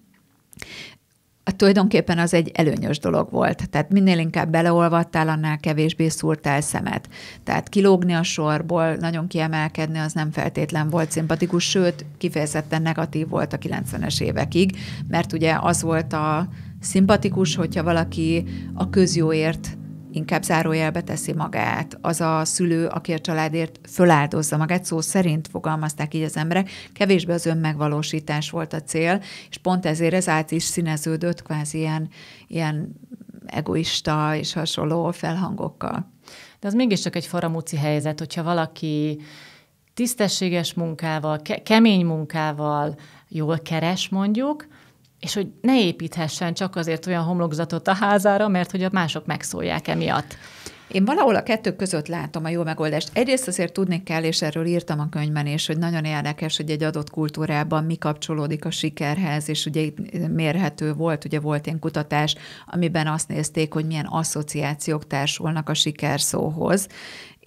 tulajdonképpen az egy előnyös dolog volt. Tehát minél inkább beleolvadtál, annál kevésbé szúrtál szemet. Tehát kilógni a sorból, nagyon kiemelkedni, az nem feltétlen volt szimpatikus, sőt, kifejezetten negatív volt a 90-es évekig, mert ugye az volt a szimpatikus, hogyha valaki a közjóért inkább zárójelbe teszi magát, az a szülő, aki a családért föláldozza magát, szó szerint fogalmazták így az emberek, kevésbé az önmegvalósítás volt a cél, és pont ezért ez át is színeződött kvázi ilyen, ilyen egoista és hasonló felhangokkal. De az mégiscsak egy faramúci helyzet, hogyha valaki tisztességes munkával, ke- kemény munkával jól keres mondjuk, és hogy ne építhessen csak azért olyan homlokzatot a házára, mert hogy a mások megszólják emiatt. Én valahol a kettő között látom a jó megoldást. Egyrészt azért tudni kell, és erről írtam a könyvben is, hogy nagyon érdekes, hogy egy adott kultúrában mi kapcsolódik a sikerhez, és ugye mérhető volt, ugye volt ilyen kutatás, amiben azt nézték, hogy milyen asszociációk társulnak a sikerszóhoz,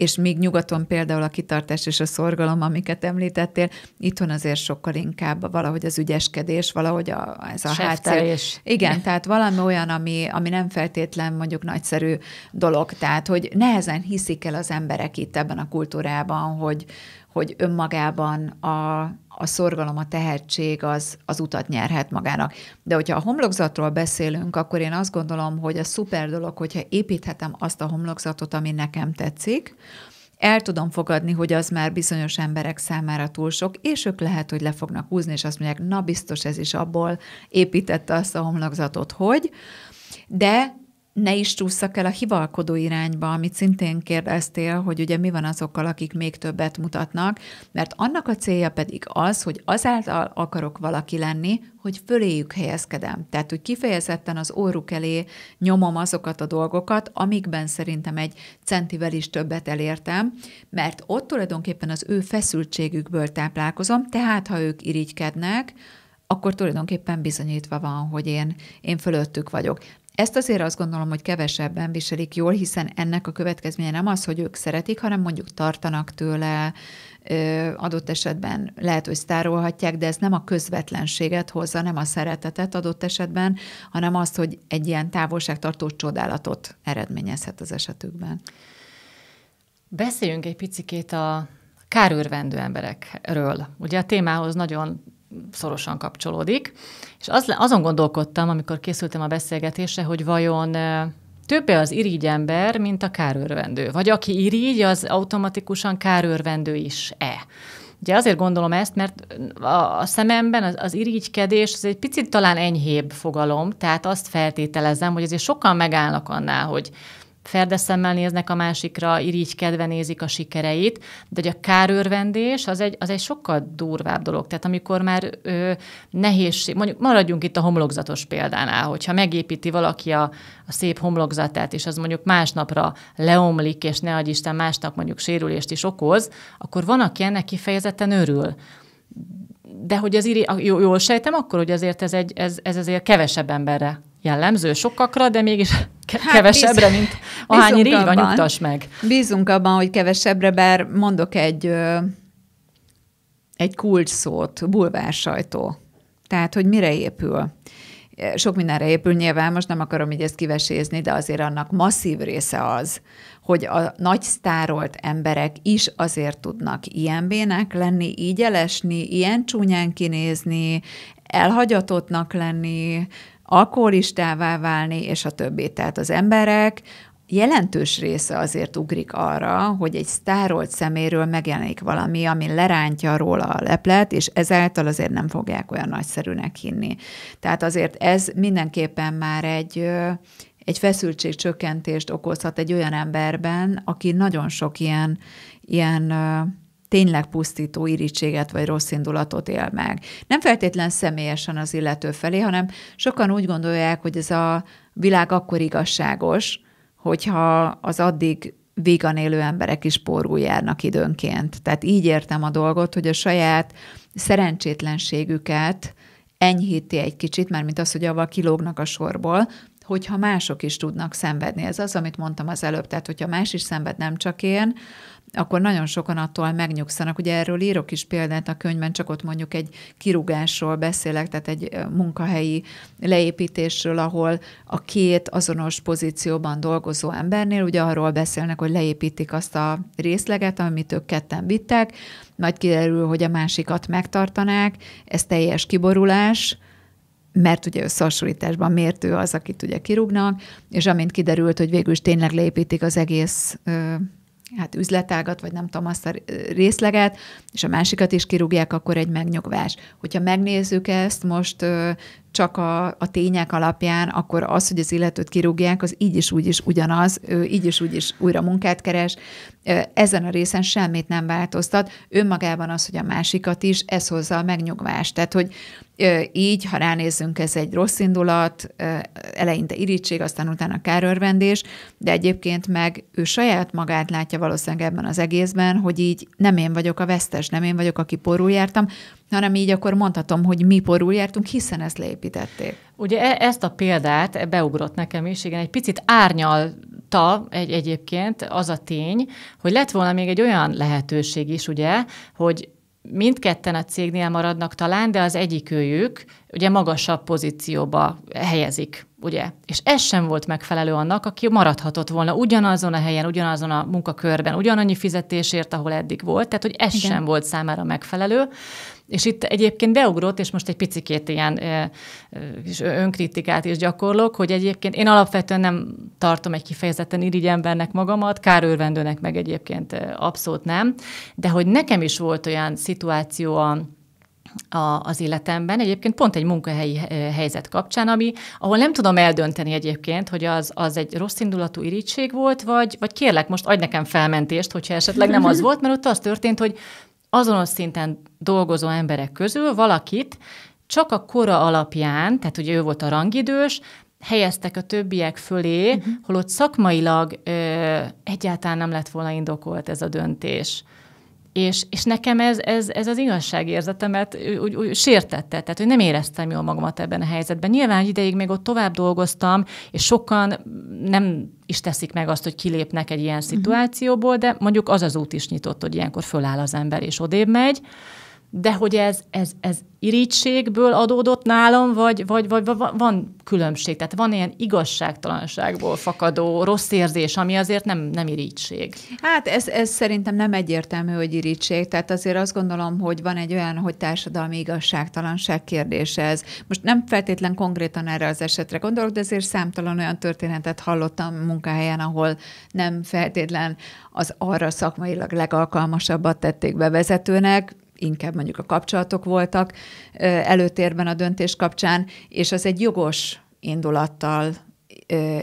és még nyugaton például a kitartás és a szorgalom, amiket említettél, itthon azért sokkal inkább valahogy az ügyeskedés, valahogy a, ez a háttér. Igen, tehát valami olyan, ami, ami nem feltétlen mondjuk nagyszerű dolog, tehát hogy nehezen hiszik el az emberek itt ebben a kultúrában, hogy, hogy önmagában a, a szorgalom, a tehetség az, az utat nyerhet magának. De hogyha a homlokzatról beszélünk, akkor én azt gondolom, hogy a szuper dolog, hogyha építhetem azt a homlokzatot, ami nekem tetszik, el tudom fogadni, hogy az már bizonyos emberek számára túl sok, és ők lehet, hogy le fognak húzni, és azt mondják, na biztos ez is abból építette azt a homlokzatot, hogy, de ne is csúszak el a hivalkodó irányba, amit szintén kérdeztél, hogy ugye mi van azokkal, akik még többet mutatnak, mert annak a célja pedig az, hogy azáltal akarok valaki lenni, hogy föléjük helyezkedem. Tehát, hogy kifejezetten az óruk elé nyomom azokat a dolgokat, amikben szerintem egy centivel is többet elértem, mert ott tulajdonképpen az ő feszültségükből táplálkozom, tehát ha ők irigykednek, akkor tulajdonképpen bizonyítva van, hogy én, én fölöttük vagyok. Ezt azért azt gondolom, hogy kevesebben viselik jól, hiszen ennek a következménye nem az, hogy ők szeretik, hanem mondjuk tartanak tőle, adott esetben lehet, hogy sztárolhatják, de ez nem a közvetlenséget hozza, nem a szeretetet adott esetben, hanem az, hogy egy ilyen távolságtartó csodálatot eredményezhet az esetükben. Beszéljünk egy picikét a kárőrvendő emberekről. Ugye a témához nagyon szorosan kapcsolódik. És az, azon gondolkodtam, amikor készültem a beszélgetésre, hogy vajon többe az irigy ember, mint a kárőrvendő? Vagy aki irigy, az automatikusan kárőrvendő is-e? Ugye azért gondolom ezt, mert a, a szememben az, az irigykedés, ez egy picit talán enyhébb fogalom, tehát azt feltételezem, hogy azért sokan megállnak annál, hogy ferdeszemmel néznek a másikra, irigykedve nézik a sikereit, de hogy a kárőrvendés az egy, az egy sokkal durvább dolog. Tehát amikor már ö, nehézség, mondjuk maradjunk itt a homlokzatos példánál, hogyha megépíti valaki a, a szép homlokzatát, és az mondjuk másnapra leomlik, és ne Isten másnak mondjuk sérülést is okoz, akkor van, aki ennek kifejezetten örül. De hogy az iri, jól sejtem akkor, hogy azért ez, egy, ez, ez azért kevesebb emberre jellemző sokakra, de mégis Hát kevesebbre, mint ahány van, nyugtass meg. Bízunk abban, hogy kevesebbre, bár mondok egy, egy kulcs szót, bulvársajtó. Tehát, hogy mire épül e, sok mindenre épül nyilván, most nem akarom így ezt kivesézni, de azért annak masszív része az, hogy a nagy sztárolt emberek is azért tudnak ilyen bének lenni, így elesni, ilyen csúnyán kinézni, elhagyatottnak lenni, alkoholistává válni, és a többi. Tehát az emberek jelentős része azért ugrik arra, hogy egy sztárolt szeméről megjelenik valami, ami lerántja róla a leplet, és ezáltal azért nem fogják olyan nagyszerűnek hinni. Tehát azért ez mindenképpen már egy, egy feszültségcsökkentést okozhat egy olyan emberben, aki nagyon sok ilyen, ilyen tényleg pusztító irítséget vagy rossz indulatot él meg. Nem feltétlen személyesen az illető felé, hanem sokan úgy gondolják, hogy ez a világ akkor igazságos, hogyha az addig vígan élő emberek is pórul járnak időnként. Tehát így értem a dolgot, hogy a saját szerencsétlenségüket enyhíti egy kicsit, mint az, hogy avval kilógnak a sorból, hogyha mások is tudnak szenvedni. Ez az, amit mondtam az előbb, tehát hogyha más is szenved, nem csak én, akkor nagyon sokan attól megnyugszanak. Ugye erről írok is példát a könyvben, csak ott mondjuk egy kirugásról beszélek, tehát egy munkahelyi leépítésről, ahol a két azonos pozícióban dolgozó embernél ugye arról beszélnek, hogy leépítik azt a részleget, amit ők ketten vittek, majd kiderül, hogy a másikat megtartanák, ez teljes kiborulás, mert ugye összehasonlításban mértő az, akit ugye kirúgnak, és amint kiderült, hogy végül is tényleg leépítik az egész hát üzletágat, vagy nem tudom, azt a részleget, és a másikat is kirúgják, akkor egy megnyugvás. Hogyha megnézzük ezt most csak a, a tények alapján, akkor az, hogy az illetőt kirúgják, az így is úgy is ugyanaz, ő így is úgy is újra munkát keres, ezen a részen semmit nem változtat, önmagában az, hogy a másikat is, ez hozza a megnyugvást. Tehát, hogy így, ha ránézzünk, ez egy rossz indulat, eleinte irítség, aztán utána kárörvendés, de egyébként meg ő saját magát látja valószínűleg ebben az egészben, hogy így nem én vagyok a vesztes, nem én vagyok, aki porul jártam, hanem így akkor mondhatom, hogy mi porul jártunk, hiszen ezt leépítették. Ugye e- ezt a példát e- beugrott nekem is, igen, egy picit árnyal ta egy, egyébként az a tény, hogy lett volna még egy olyan lehetőség is, ugye, hogy mindketten a cégnél maradnak talán, de az egyikőjük ugye magasabb pozícióba helyezik, ugye? És ez sem volt megfelelő annak, aki maradhatott volna ugyanazon a helyen, ugyanazon a munkakörben, ugyanannyi fizetésért, ahol eddig volt, tehát hogy ez Igen. sem volt számára megfelelő. És itt egyébként beugrott, és most egy picikét ilyen kis önkritikát is gyakorlok, hogy egyébként én alapvetően nem tartom egy kifejezetten irigy embernek magamat, kárőrvendőnek meg egyébként abszolút nem, de hogy nekem is volt olyan szituáció a a, az életemben, egyébként pont egy munkahelyi helyzet kapcsán, ami, ahol nem tudom eldönteni egyébként, hogy az, az egy rossz indulatú irítség volt, vagy, vagy kérlek, most adj nekem felmentést, hogyha esetleg nem az volt, mert ott az történt, hogy azonos szinten dolgozó emberek közül valakit csak a kora alapján, tehát ugye ő volt a rangidős, helyeztek a többiek fölé, uh-huh. holott szakmailag ö, egyáltalán nem lett volna indokolt ez a döntés. És, és nekem ez, ez, ez az igazságérzetemet úgy, úgy sértette, tehát hogy nem éreztem jól magamat ebben a helyzetben. Nyilván ideig még ott tovább dolgoztam, és sokan nem is teszik meg azt, hogy kilépnek egy ilyen mhm. szituációból, de mondjuk az az út is nyitott, hogy ilyenkor föláll az ember és odébb megy de hogy ez, ez, ez irítségből adódott nálam, vagy, vagy, vagy, van különbség? Tehát van ilyen igazságtalanságból fakadó rossz érzés, ami azért nem, nem irítség. Hát ez, ez szerintem nem egyértelmű, hogy irítség. Tehát azért azt gondolom, hogy van egy olyan, hogy társadalmi igazságtalanság kérdése ez. Most nem feltétlen konkrétan erre az esetre gondolok, de azért számtalan olyan történetet hallottam munkahelyen, ahol nem feltétlen az arra szakmailag legalkalmasabbat tették be vezetőnek, inkább mondjuk a kapcsolatok voltak előtérben a döntés kapcsán, és az egy jogos indulattal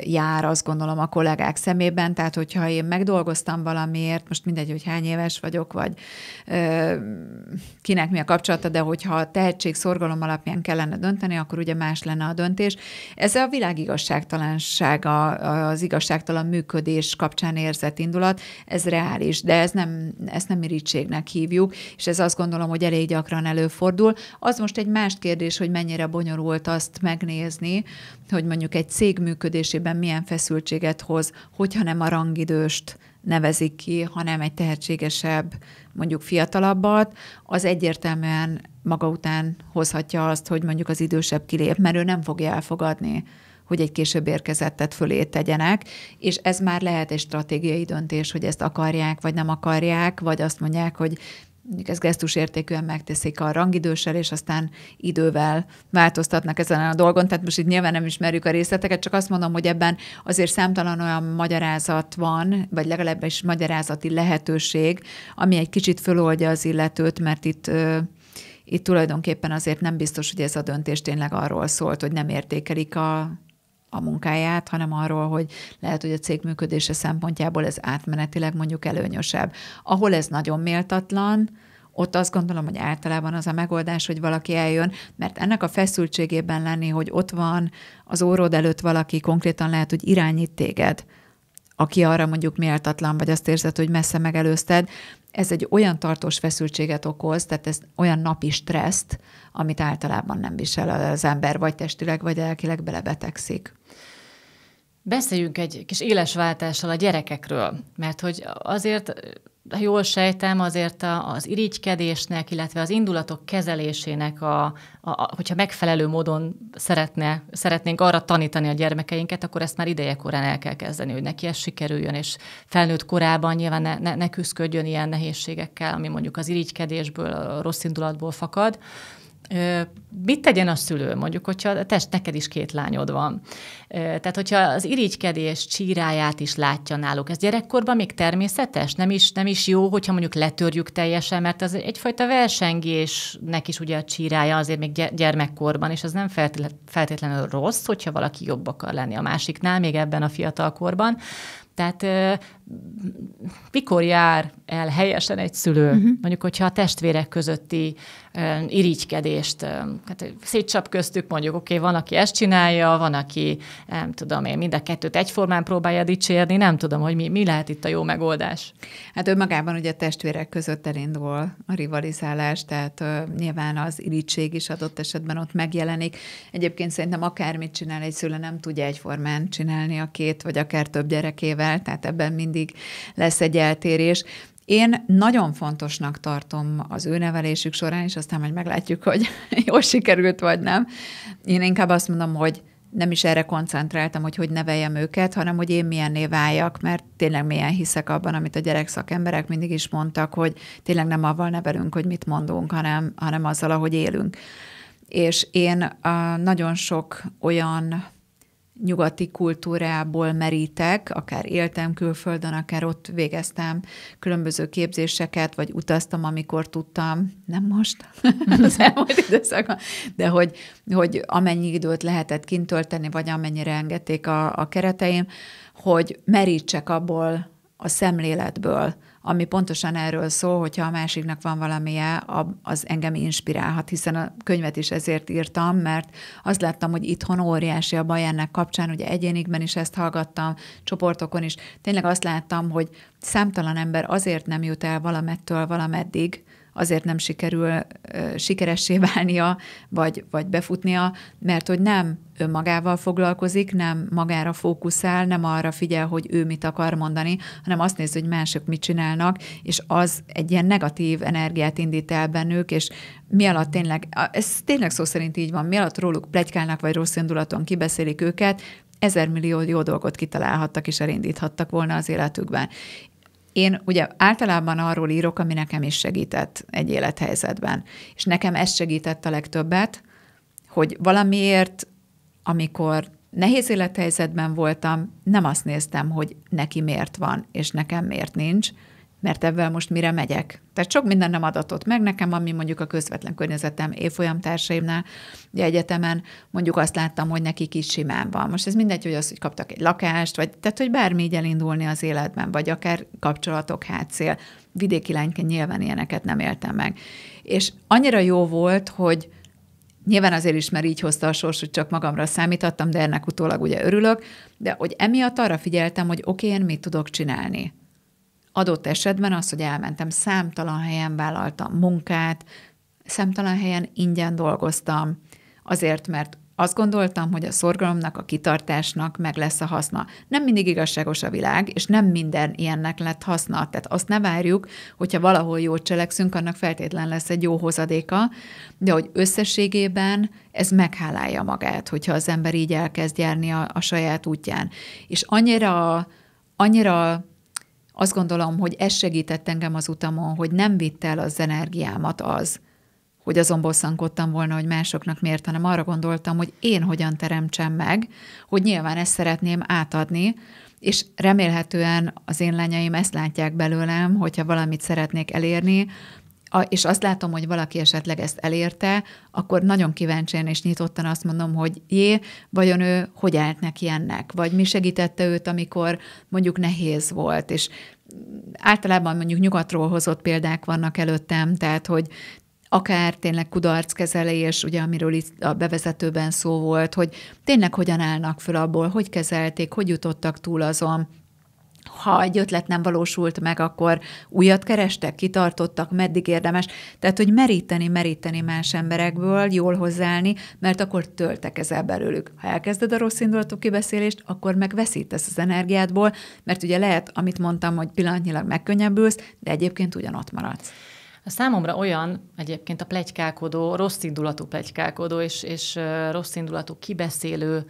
jár, azt gondolom, a kollégák szemében, tehát hogyha én megdolgoztam valamiért, most mindegy, hogy hány éves vagyok, vagy ö, kinek mi a kapcsolata, de hogyha a tehetség szorgalom alapján kellene dönteni, akkor ugye más lenne a döntés. Ez a világigazságtalanság, a az igazságtalan működés kapcsán érzett indulat, ez reális, de ez nem, ezt nem irítségnek hívjuk, és ez azt gondolom, hogy elég gyakran előfordul. Az most egy más kérdés, hogy mennyire bonyolult azt megnézni, hogy mondjuk egy cég működés működésében milyen feszültséget hoz, hogyha nem a rangidőst nevezik ki, hanem egy tehetségesebb, mondjuk fiatalabbat, az egyértelműen maga után hozhatja azt, hogy mondjuk az idősebb kilép, mert ő nem fogja elfogadni, hogy egy később érkezettet fölé tegyenek, és ez már lehet egy stratégiai döntés, hogy ezt akarják, vagy nem akarják, vagy azt mondják, hogy mondjuk ezt gesztusértékűen megteszik a rangidőssel, és aztán idővel változtatnak ezen a dolgon. Tehát most itt nyilván nem ismerjük a részleteket, csak azt mondom, hogy ebben azért számtalan olyan magyarázat van, vagy legalábbis magyarázati lehetőség, ami egy kicsit föloldja az illetőt, mert itt itt tulajdonképpen azért nem biztos, hogy ez a döntés tényleg arról szólt, hogy nem értékelik a a munkáját, hanem arról, hogy lehet, hogy a cég működése szempontjából ez átmenetileg mondjuk előnyösebb. Ahol ez nagyon méltatlan, ott azt gondolom, hogy általában az a megoldás, hogy valaki eljön, mert ennek a feszültségében lenni, hogy ott van az órod előtt valaki konkrétan lehet, hogy irányít téged, aki arra mondjuk méltatlan, vagy azt érzed, hogy messze megelőzted, ez egy olyan tartós feszültséget okoz, tehát ez olyan napi stresszt, amit általában nem visel az ember, vagy testileg, vagy elkileg belebetegszik. Beszéljünk egy kis éles váltással a gyerekekről, mert hogy azért ha jól sejtem, azért az irigykedésnek, illetve az indulatok kezelésének, a, a, a, hogyha megfelelő módon szeretne, szeretnénk arra tanítani a gyermekeinket, akkor ezt már korán el kell kezdeni, hogy neki ez sikerüljön, és felnőtt korában nyilván ne, ne, ne küzdködjön ilyen nehézségekkel, ami mondjuk az irigykedésből, a rossz indulatból fakad mit tegyen a szülő, mondjuk, hogyha test, neked is két lányod van. Tehát, hogyha az irigykedés csíráját is látja náluk, ez gyerekkorban még természetes? Nem is, nem is jó, hogyha mondjuk letörjük teljesen, mert az egyfajta versengésnek is ugye a csírája azért még gyermekkorban, és az nem feltétlenül rossz, hogyha valaki jobb akar lenni a másiknál, még ebben a fiatalkorban. Tehát mikor jár el helyesen egy szülő, uh-huh. mondjuk, hogyha a testvérek közötti um, irigykedést, hát szétcsap köztük, mondjuk, oké, okay, van, aki ezt csinálja, van, aki, nem tudom én, mind a kettőt egyformán próbálja dicsérni, nem tudom, hogy mi, mi lehet itt a jó megoldás. Hát önmagában ugye a testvérek között elindul a rivalizálás, tehát uh, nyilván az irigység is adott esetben ott megjelenik. Egyébként szerintem akármit csinál egy szülő, nem tudja egyformán csinálni a két, vagy akár több gyerekével, tehát ebben mindig mindig lesz egy eltérés. Én nagyon fontosnak tartom az ő nevelésük során, és aztán majd meglátjuk, hogy jól sikerült vagy nem. Én inkább azt mondom, hogy nem is erre koncentráltam, hogy hogy neveljem őket, hanem hogy én milyen váljak, mert tényleg milyen hiszek abban, amit a gyerekszakemberek mindig is mondtak, hogy tényleg nem avval nevelünk, hogy mit mondunk, hanem, hanem azzal, ahogy élünk. És én a, nagyon sok olyan nyugati kultúrából merítek, akár éltem külföldön, akár ott végeztem különböző képzéseket, vagy utaztam, amikor tudtam, nem most, az elmúlt időszakban, de hogy, hogy amennyi időt lehetett kint tölteni, vagy amennyire engedték a, a kereteim, hogy merítsek abból a szemléletből, ami pontosan erről szól, hogyha a másiknak van valamije, az engem inspirálhat, hiszen a könyvet is ezért írtam, mert azt láttam, hogy itthon óriási a baj ennek kapcsán, ugye egyénikben is ezt hallgattam, csoportokon is. Tényleg azt láttam, hogy számtalan ember azért nem jut el valamettől valameddig, azért nem sikerül ö, sikeressé válnia, vagy, vagy befutnia, mert hogy nem önmagával foglalkozik, nem magára fókuszál, nem arra figyel, hogy ő mit akar mondani, hanem azt néz, hogy mások mit csinálnak, és az egy ilyen negatív energiát indít el bennük, és mi alatt tényleg, ez tényleg szó szerint így van, mi alatt róluk plegykálnak, vagy rossz indulaton kibeszélik őket, ezer millió jó dolgot kitalálhattak és elindíthattak volna az életükben. Én ugye általában arról írok, ami nekem is segített egy élethelyzetben. És nekem ez segített a legtöbbet, hogy valamiért amikor nehéz élethelyzetben voltam, nem azt néztem, hogy neki miért van, és nekem miért nincs, mert ebből most mire megyek. Tehát sok minden nem adatott meg nekem, ami mondjuk a közvetlen környezetem évfolyamtársaimnál, ugye egyetemen mondjuk azt láttam, hogy neki is simán van. Most ez mindegy, hogy az, hogy kaptak egy lakást, vagy tehát, hogy bármi így elindulni az életben, vagy akár kapcsolatok hátszél. Vidéki lányként nyilván ilyeneket nem éltem meg. És annyira jó volt, hogy Nyilván azért is, mert így hozta a sors, hogy csak magamra számítottam, de ennek utólag ugye örülök, de hogy emiatt arra figyeltem, hogy oké, okay, én mit tudok csinálni. Adott esetben az, hogy elmentem számtalan helyen, vállaltam munkát, számtalan helyen ingyen dolgoztam, azért, mert azt gondoltam, hogy a szorgalomnak, a kitartásnak meg lesz a haszna. Nem mindig igazságos a világ, és nem minden ilyennek lett haszna. Tehát azt ne várjuk, hogyha valahol jót cselekszünk, annak feltétlen lesz egy jó hozadéka, de hogy összességében ez meghálálja magát, hogyha az ember így elkezd járni a, a saját útján. És annyira, annyira azt gondolom, hogy ez segített engem az utamon, hogy nem vitt el az energiámat az, hogy azon bosszankodtam volna, hogy másoknak miért, hanem arra gondoltam, hogy én hogyan teremtsem meg, hogy nyilván ezt szeretném átadni, és remélhetően az én lányaim ezt látják belőlem, hogyha valamit szeretnék elérni, a, és azt látom, hogy valaki esetleg ezt elérte, akkor nagyon kíváncsian és nyitottan azt mondom, hogy jé, vajon ő hogy állt neki ennek, vagy mi segítette őt, amikor mondjuk nehéz volt, és általában mondjuk nyugatról hozott példák vannak előttem, tehát hogy akár tényleg kudarckezelés, ugye, amiről itt a bevezetőben szó volt, hogy tényleg hogyan állnak föl abból, hogy kezelték, hogy jutottak túl azon, ha egy ötlet nem valósult meg, akkor újat kerestek, kitartottak, meddig érdemes. Tehát, hogy meríteni, meríteni más emberekből, jól hozzáállni, mert akkor ezzel belőlük. Ha elkezded a rossz indulatú kibeszélést, akkor megveszítesz az energiádból, mert ugye lehet, amit mondtam, hogy pillanatnyilag megkönnyebbülsz, de egyébként ugyanott maradsz számomra olyan egyébként a plegykálkodó, rossz indulatú plegykálkodó és, és rossz indulatú kibeszélő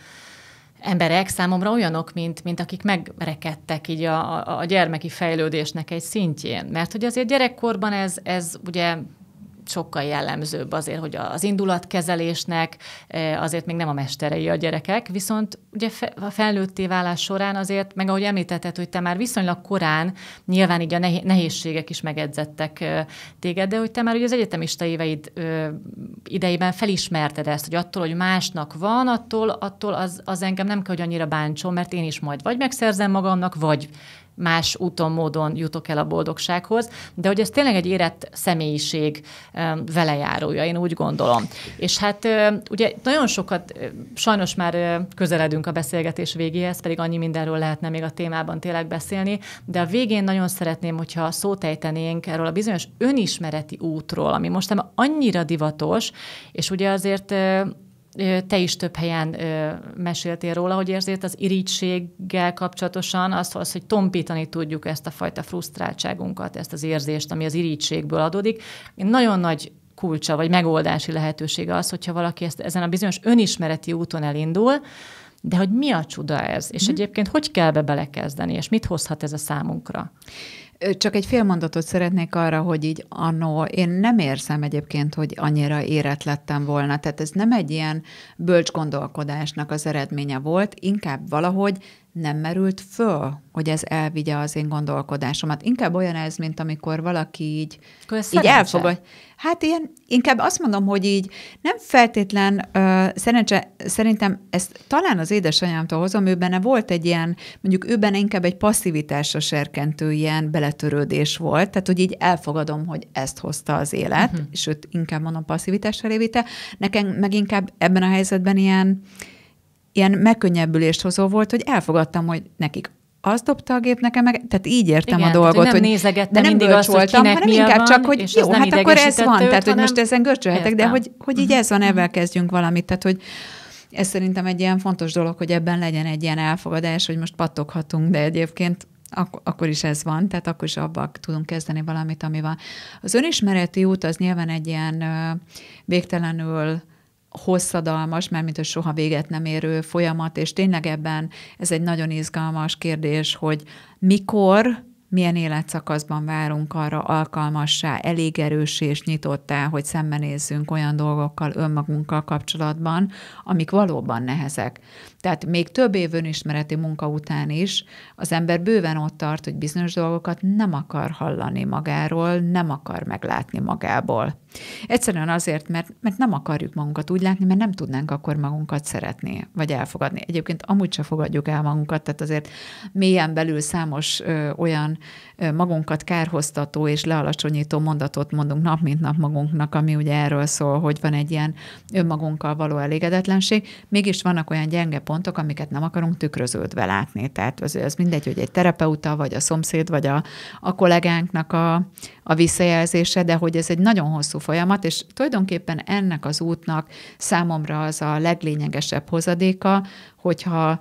emberek számomra olyanok, mint, mint akik megrekedtek így a, a, a gyermeki fejlődésnek egy szintjén. Mert hogy azért gyerekkorban ez, ez ugye sokkal jellemzőbb azért, hogy az indulatkezelésnek e, azért még nem a mesterei a gyerekek, viszont ugye a felnőtté válás során azért, meg ahogy említetted, hogy te már viszonylag korán, nyilván így a nehézségek is megedzettek e, téged, de hogy te már ugye az egyetemista éveid idejében felismerted ezt, hogy attól, hogy másnak van, attól, attól az, az engem nem kell, hogy annyira bántson, mert én is majd vagy megszerzem magamnak, vagy más úton, módon jutok el a boldogsághoz, de hogy ez tényleg egy érett személyiség velejárója, én úgy gondolom. És hát ugye nagyon sokat, sajnos már közeledünk a beszélgetés végéhez, pedig annyi mindenről lehetne még a témában tényleg beszélni, de a végén nagyon szeretném, hogyha szót ejtenénk erről a bizonyos önismereti útról, ami most annyira divatos, és ugye azért te is több helyen meséltél róla, hogy érzed az irítséggel kapcsolatosan azt, az, hogy tompítani tudjuk ezt a fajta frusztráltságunkat, ezt az érzést, ami az irítségből adódik. Nagyon nagy kulcsa, vagy megoldási lehetősége az, hogyha valaki ezt, ezen a bizonyos önismereti úton elindul, de hogy mi a csuda ez, és mm. egyébként hogy kell be belekezdeni, és mit hozhat ez a számunkra? Csak egy fél mondatot szeretnék arra, hogy így annó, én nem érzem egyébként, hogy annyira érett lettem volna. Tehát ez nem egy ilyen bölcs gondolkodásnak az eredménye volt, inkább valahogy nem merült föl, hogy ez elvigye az én gondolkodásomat. Inkább olyan ez, mint amikor valaki így, így elfogad. Hát ilyen, inkább azt mondom, hogy így nem feltétlen, ö, szerencse, szerintem ezt talán az édesanyámtól hozom, ő benne volt egy ilyen, mondjuk ő benne inkább egy passzivitásra serkentő ilyen beletörődés volt, tehát hogy így elfogadom, hogy ezt hozta az élet, uh-huh. sőt, inkább mondom passzivitásra lévite. Nekem meg inkább ebben a helyzetben ilyen, ilyen megkönnyebbülést hozó volt, hogy elfogadtam, hogy nekik azt dobta a gép nekem, meg, tehát így értem Igen, a dolgot, tehát, hogy, nem hogy de nem mindig azt, voltam, hanem inkább van, csak, hogy jó, hát akkor ez van, őt, tehát hogy most ezen görcsölhetek, de hogy, hogy így uh-huh. ez van, mhm. ebben kezdjünk valamit, tehát hogy ez szerintem egy ilyen fontos dolog, hogy ebben legyen egy ilyen elfogadás, hogy most pattoghatunk, de egyébként ak- akkor is ez van, tehát akkor is abban tudunk kezdeni valamit, ami van. Az önismereti út az nyilván egy ilyen ö, végtelenül hosszadalmas, mert mint hogy soha véget nem érő folyamat, és tényleg ebben ez egy nagyon izgalmas kérdés, hogy mikor milyen életszakaszban várunk arra alkalmassá, elég erős és nyitottá, hogy szembenézzünk olyan dolgokkal önmagunkkal kapcsolatban, amik valóban nehezek. Tehát még több év önismereti munka után is az ember bőven ott tart, hogy bizonyos dolgokat nem akar hallani magáról, nem akar meglátni magából. Egyszerűen azért, mert, mert nem akarjuk magunkat úgy látni, mert nem tudnánk akkor magunkat szeretni, vagy elfogadni. Egyébként amúgy se fogadjuk el magunkat, tehát azért mélyen belül számos ö, olyan magunkat kárhoztató és lealacsonyító mondatot mondunk nap, mint nap magunknak, ami ugye erről szól, hogy van egy ilyen önmagunkkal való elégedetlenség, mégis vannak olyan gyenge pontok, amiket nem akarunk tükröződve látni. Tehát az, az mindegy, hogy egy terapeuta, vagy a szomszéd, vagy a, a kollégánknak a, a visszajelzése, de hogy ez egy nagyon hosszú folyamat, és tulajdonképpen ennek az útnak számomra az a leglényegesebb hozadéka, hogyha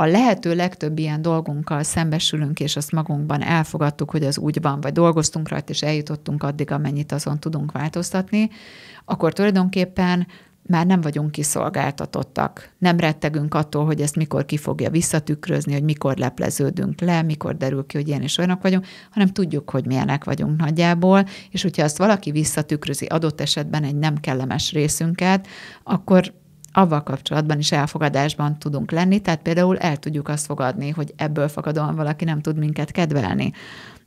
a lehető legtöbb ilyen dolgunkkal szembesülünk, és azt magunkban elfogadtuk, hogy az úgy van, vagy dolgoztunk rajta, és eljutottunk addig, amennyit azon tudunk változtatni, akkor tulajdonképpen már nem vagyunk kiszolgáltatottak. Nem rettegünk attól, hogy ezt mikor ki fogja visszatükrözni, hogy mikor lepleződünk le, mikor derül ki, hogy ilyen és olyanok vagyunk, hanem tudjuk, hogy milyenek vagyunk nagyjából, és hogyha azt valaki visszatükrözi adott esetben egy nem kellemes részünket, akkor avval kapcsolatban is elfogadásban tudunk lenni, tehát például el tudjuk azt fogadni, hogy ebből fakadóan valaki nem tud minket kedvelni,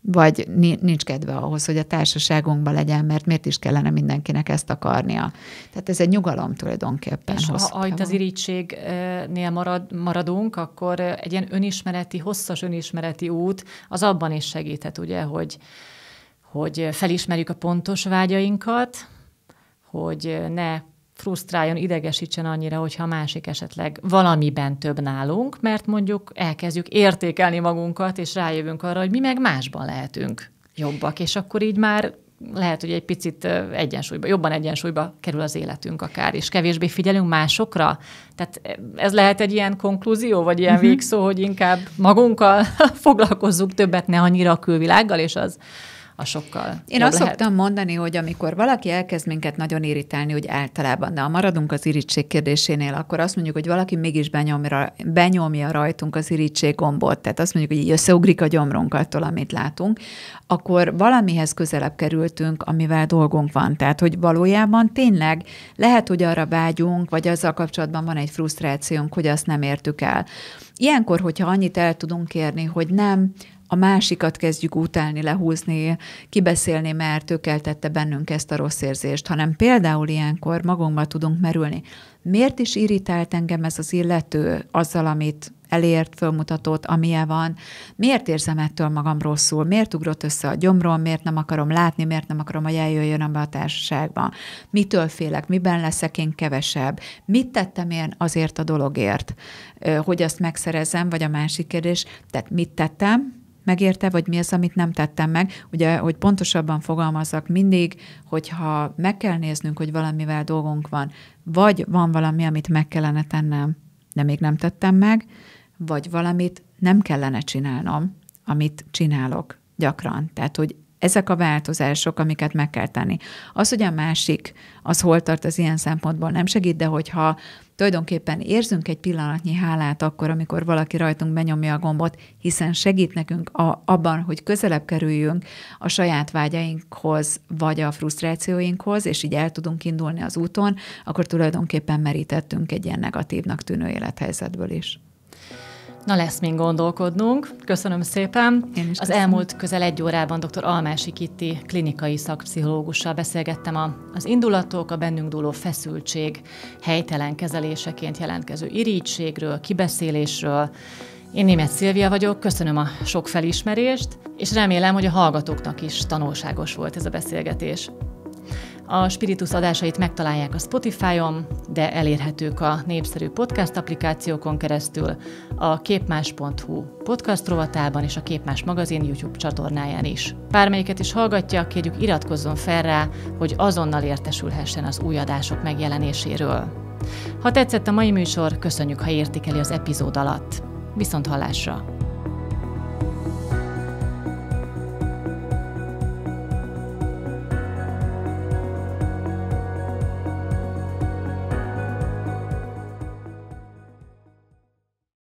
vagy nincs kedve ahhoz, hogy a társaságunkban legyen, mert miért is kellene mindenkinek ezt akarnia. Tehát ez egy nyugalom tulajdonképpen. És ha, ha itt az irítségnél marad, maradunk, akkor egy ilyen önismereti, hosszas önismereti út az abban is segíthet, ugye, hogy, hogy felismerjük a pontos vágyainkat, hogy ne frusztráljon, idegesítsen annyira, hogyha a másik esetleg valamiben több nálunk, mert mondjuk elkezdjük értékelni magunkat, és rájövünk arra, hogy mi meg másban lehetünk jobbak, és akkor így már lehet, hogy egy picit egyensúlyba, jobban egyensúlyba kerül az életünk akár, és kevésbé figyelünk másokra. Tehát ez lehet egy ilyen konklúzió, vagy ilyen mhm. végszó, hogy inkább magunkkal foglalkozzunk többet, ne annyira a külvilággal, és az a sokkal Én azt lehet. szoktam mondani, hogy amikor valaki elkezd minket nagyon irritálni, úgy általában, de ha maradunk az irítség kérdésénél, akkor azt mondjuk, hogy valaki mégis benyomja, benyomja rajtunk az irítség gombot, tehát azt mondjuk, hogy így összeugrik a gyomrunk attól, amit látunk, akkor valamihez közelebb kerültünk, amivel dolgunk van. Tehát, hogy valójában tényleg lehet, hogy arra vágyunk, vagy azzal kapcsolatban van egy frusztrációnk, hogy azt nem értük el. Ilyenkor, hogyha annyit el tudunk kérni, hogy nem a másikat kezdjük utálni, lehúzni, kibeszélni, mert ő keltette bennünk ezt a rossz érzést, hanem például ilyenkor magunkba tudunk merülni. Miért is irritált engem ez az illető azzal, amit elért, fölmutatott, amilyen van. Miért érzem ettől magam rosszul? Miért ugrott össze a gyomrom? Miért nem akarom látni? Miért nem akarom, hogy eljöjjön abba a társaságba? Mitől félek? Miben leszek én kevesebb? Mit tettem én azért a dologért, hogy azt megszerezzem, vagy a másik kérdés, tehát mit tettem, megérte, vagy mi az, amit nem tettem meg. Ugye, hogy pontosabban fogalmazzak mindig, hogyha meg kell néznünk, hogy valamivel dolgunk van, vagy van valami, amit meg kellene tennem, de még nem tettem meg, vagy valamit nem kellene csinálnom, amit csinálok gyakran. Tehát, hogy ezek a változások, amiket meg kell tenni. Az, hogy a másik az hol tart, az ilyen szempontból nem segít, de hogyha tulajdonképpen érzünk egy pillanatnyi hálát akkor, amikor valaki rajtunk benyomja a gombot, hiszen segít nekünk a, abban, hogy közelebb kerüljünk a saját vágyainkhoz, vagy a frusztrációinkhoz, és így el tudunk indulni az úton, akkor tulajdonképpen merítettünk egy ilyen negatívnak tűnő élethelyzetből is. Na lesz még gondolkodnunk. Köszönöm szépen. Én is Az köszönöm. elmúlt közel egy órában dr. Almási Kitti klinikai szakpszichológussal beszélgettem a, az indulatok, a bennünk dúló feszültség, helytelen kezeléseként jelentkező irítségről, kibeszélésről, én német Szilvia vagyok, köszönöm a sok felismerést, és remélem, hogy a hallgatóknak is tanulságos volt ez a beszélgetés. A Spiritus adásait megtalálják a Spotify-on, de elérhetők a népszerű podcast applikációkon keresztül, a képmás.hu podcast rovatában és a Képmás magazin YouTube csatornáján is. Bármelyiket is hallgatja, kérjük iratkozzon fel rá, hogy azonnal értesülhessen az új adások megjelenéséről. Ha tetszett a mai műsor, köszönjük, ha értékeli az epizód alatt. Viszont hallásra!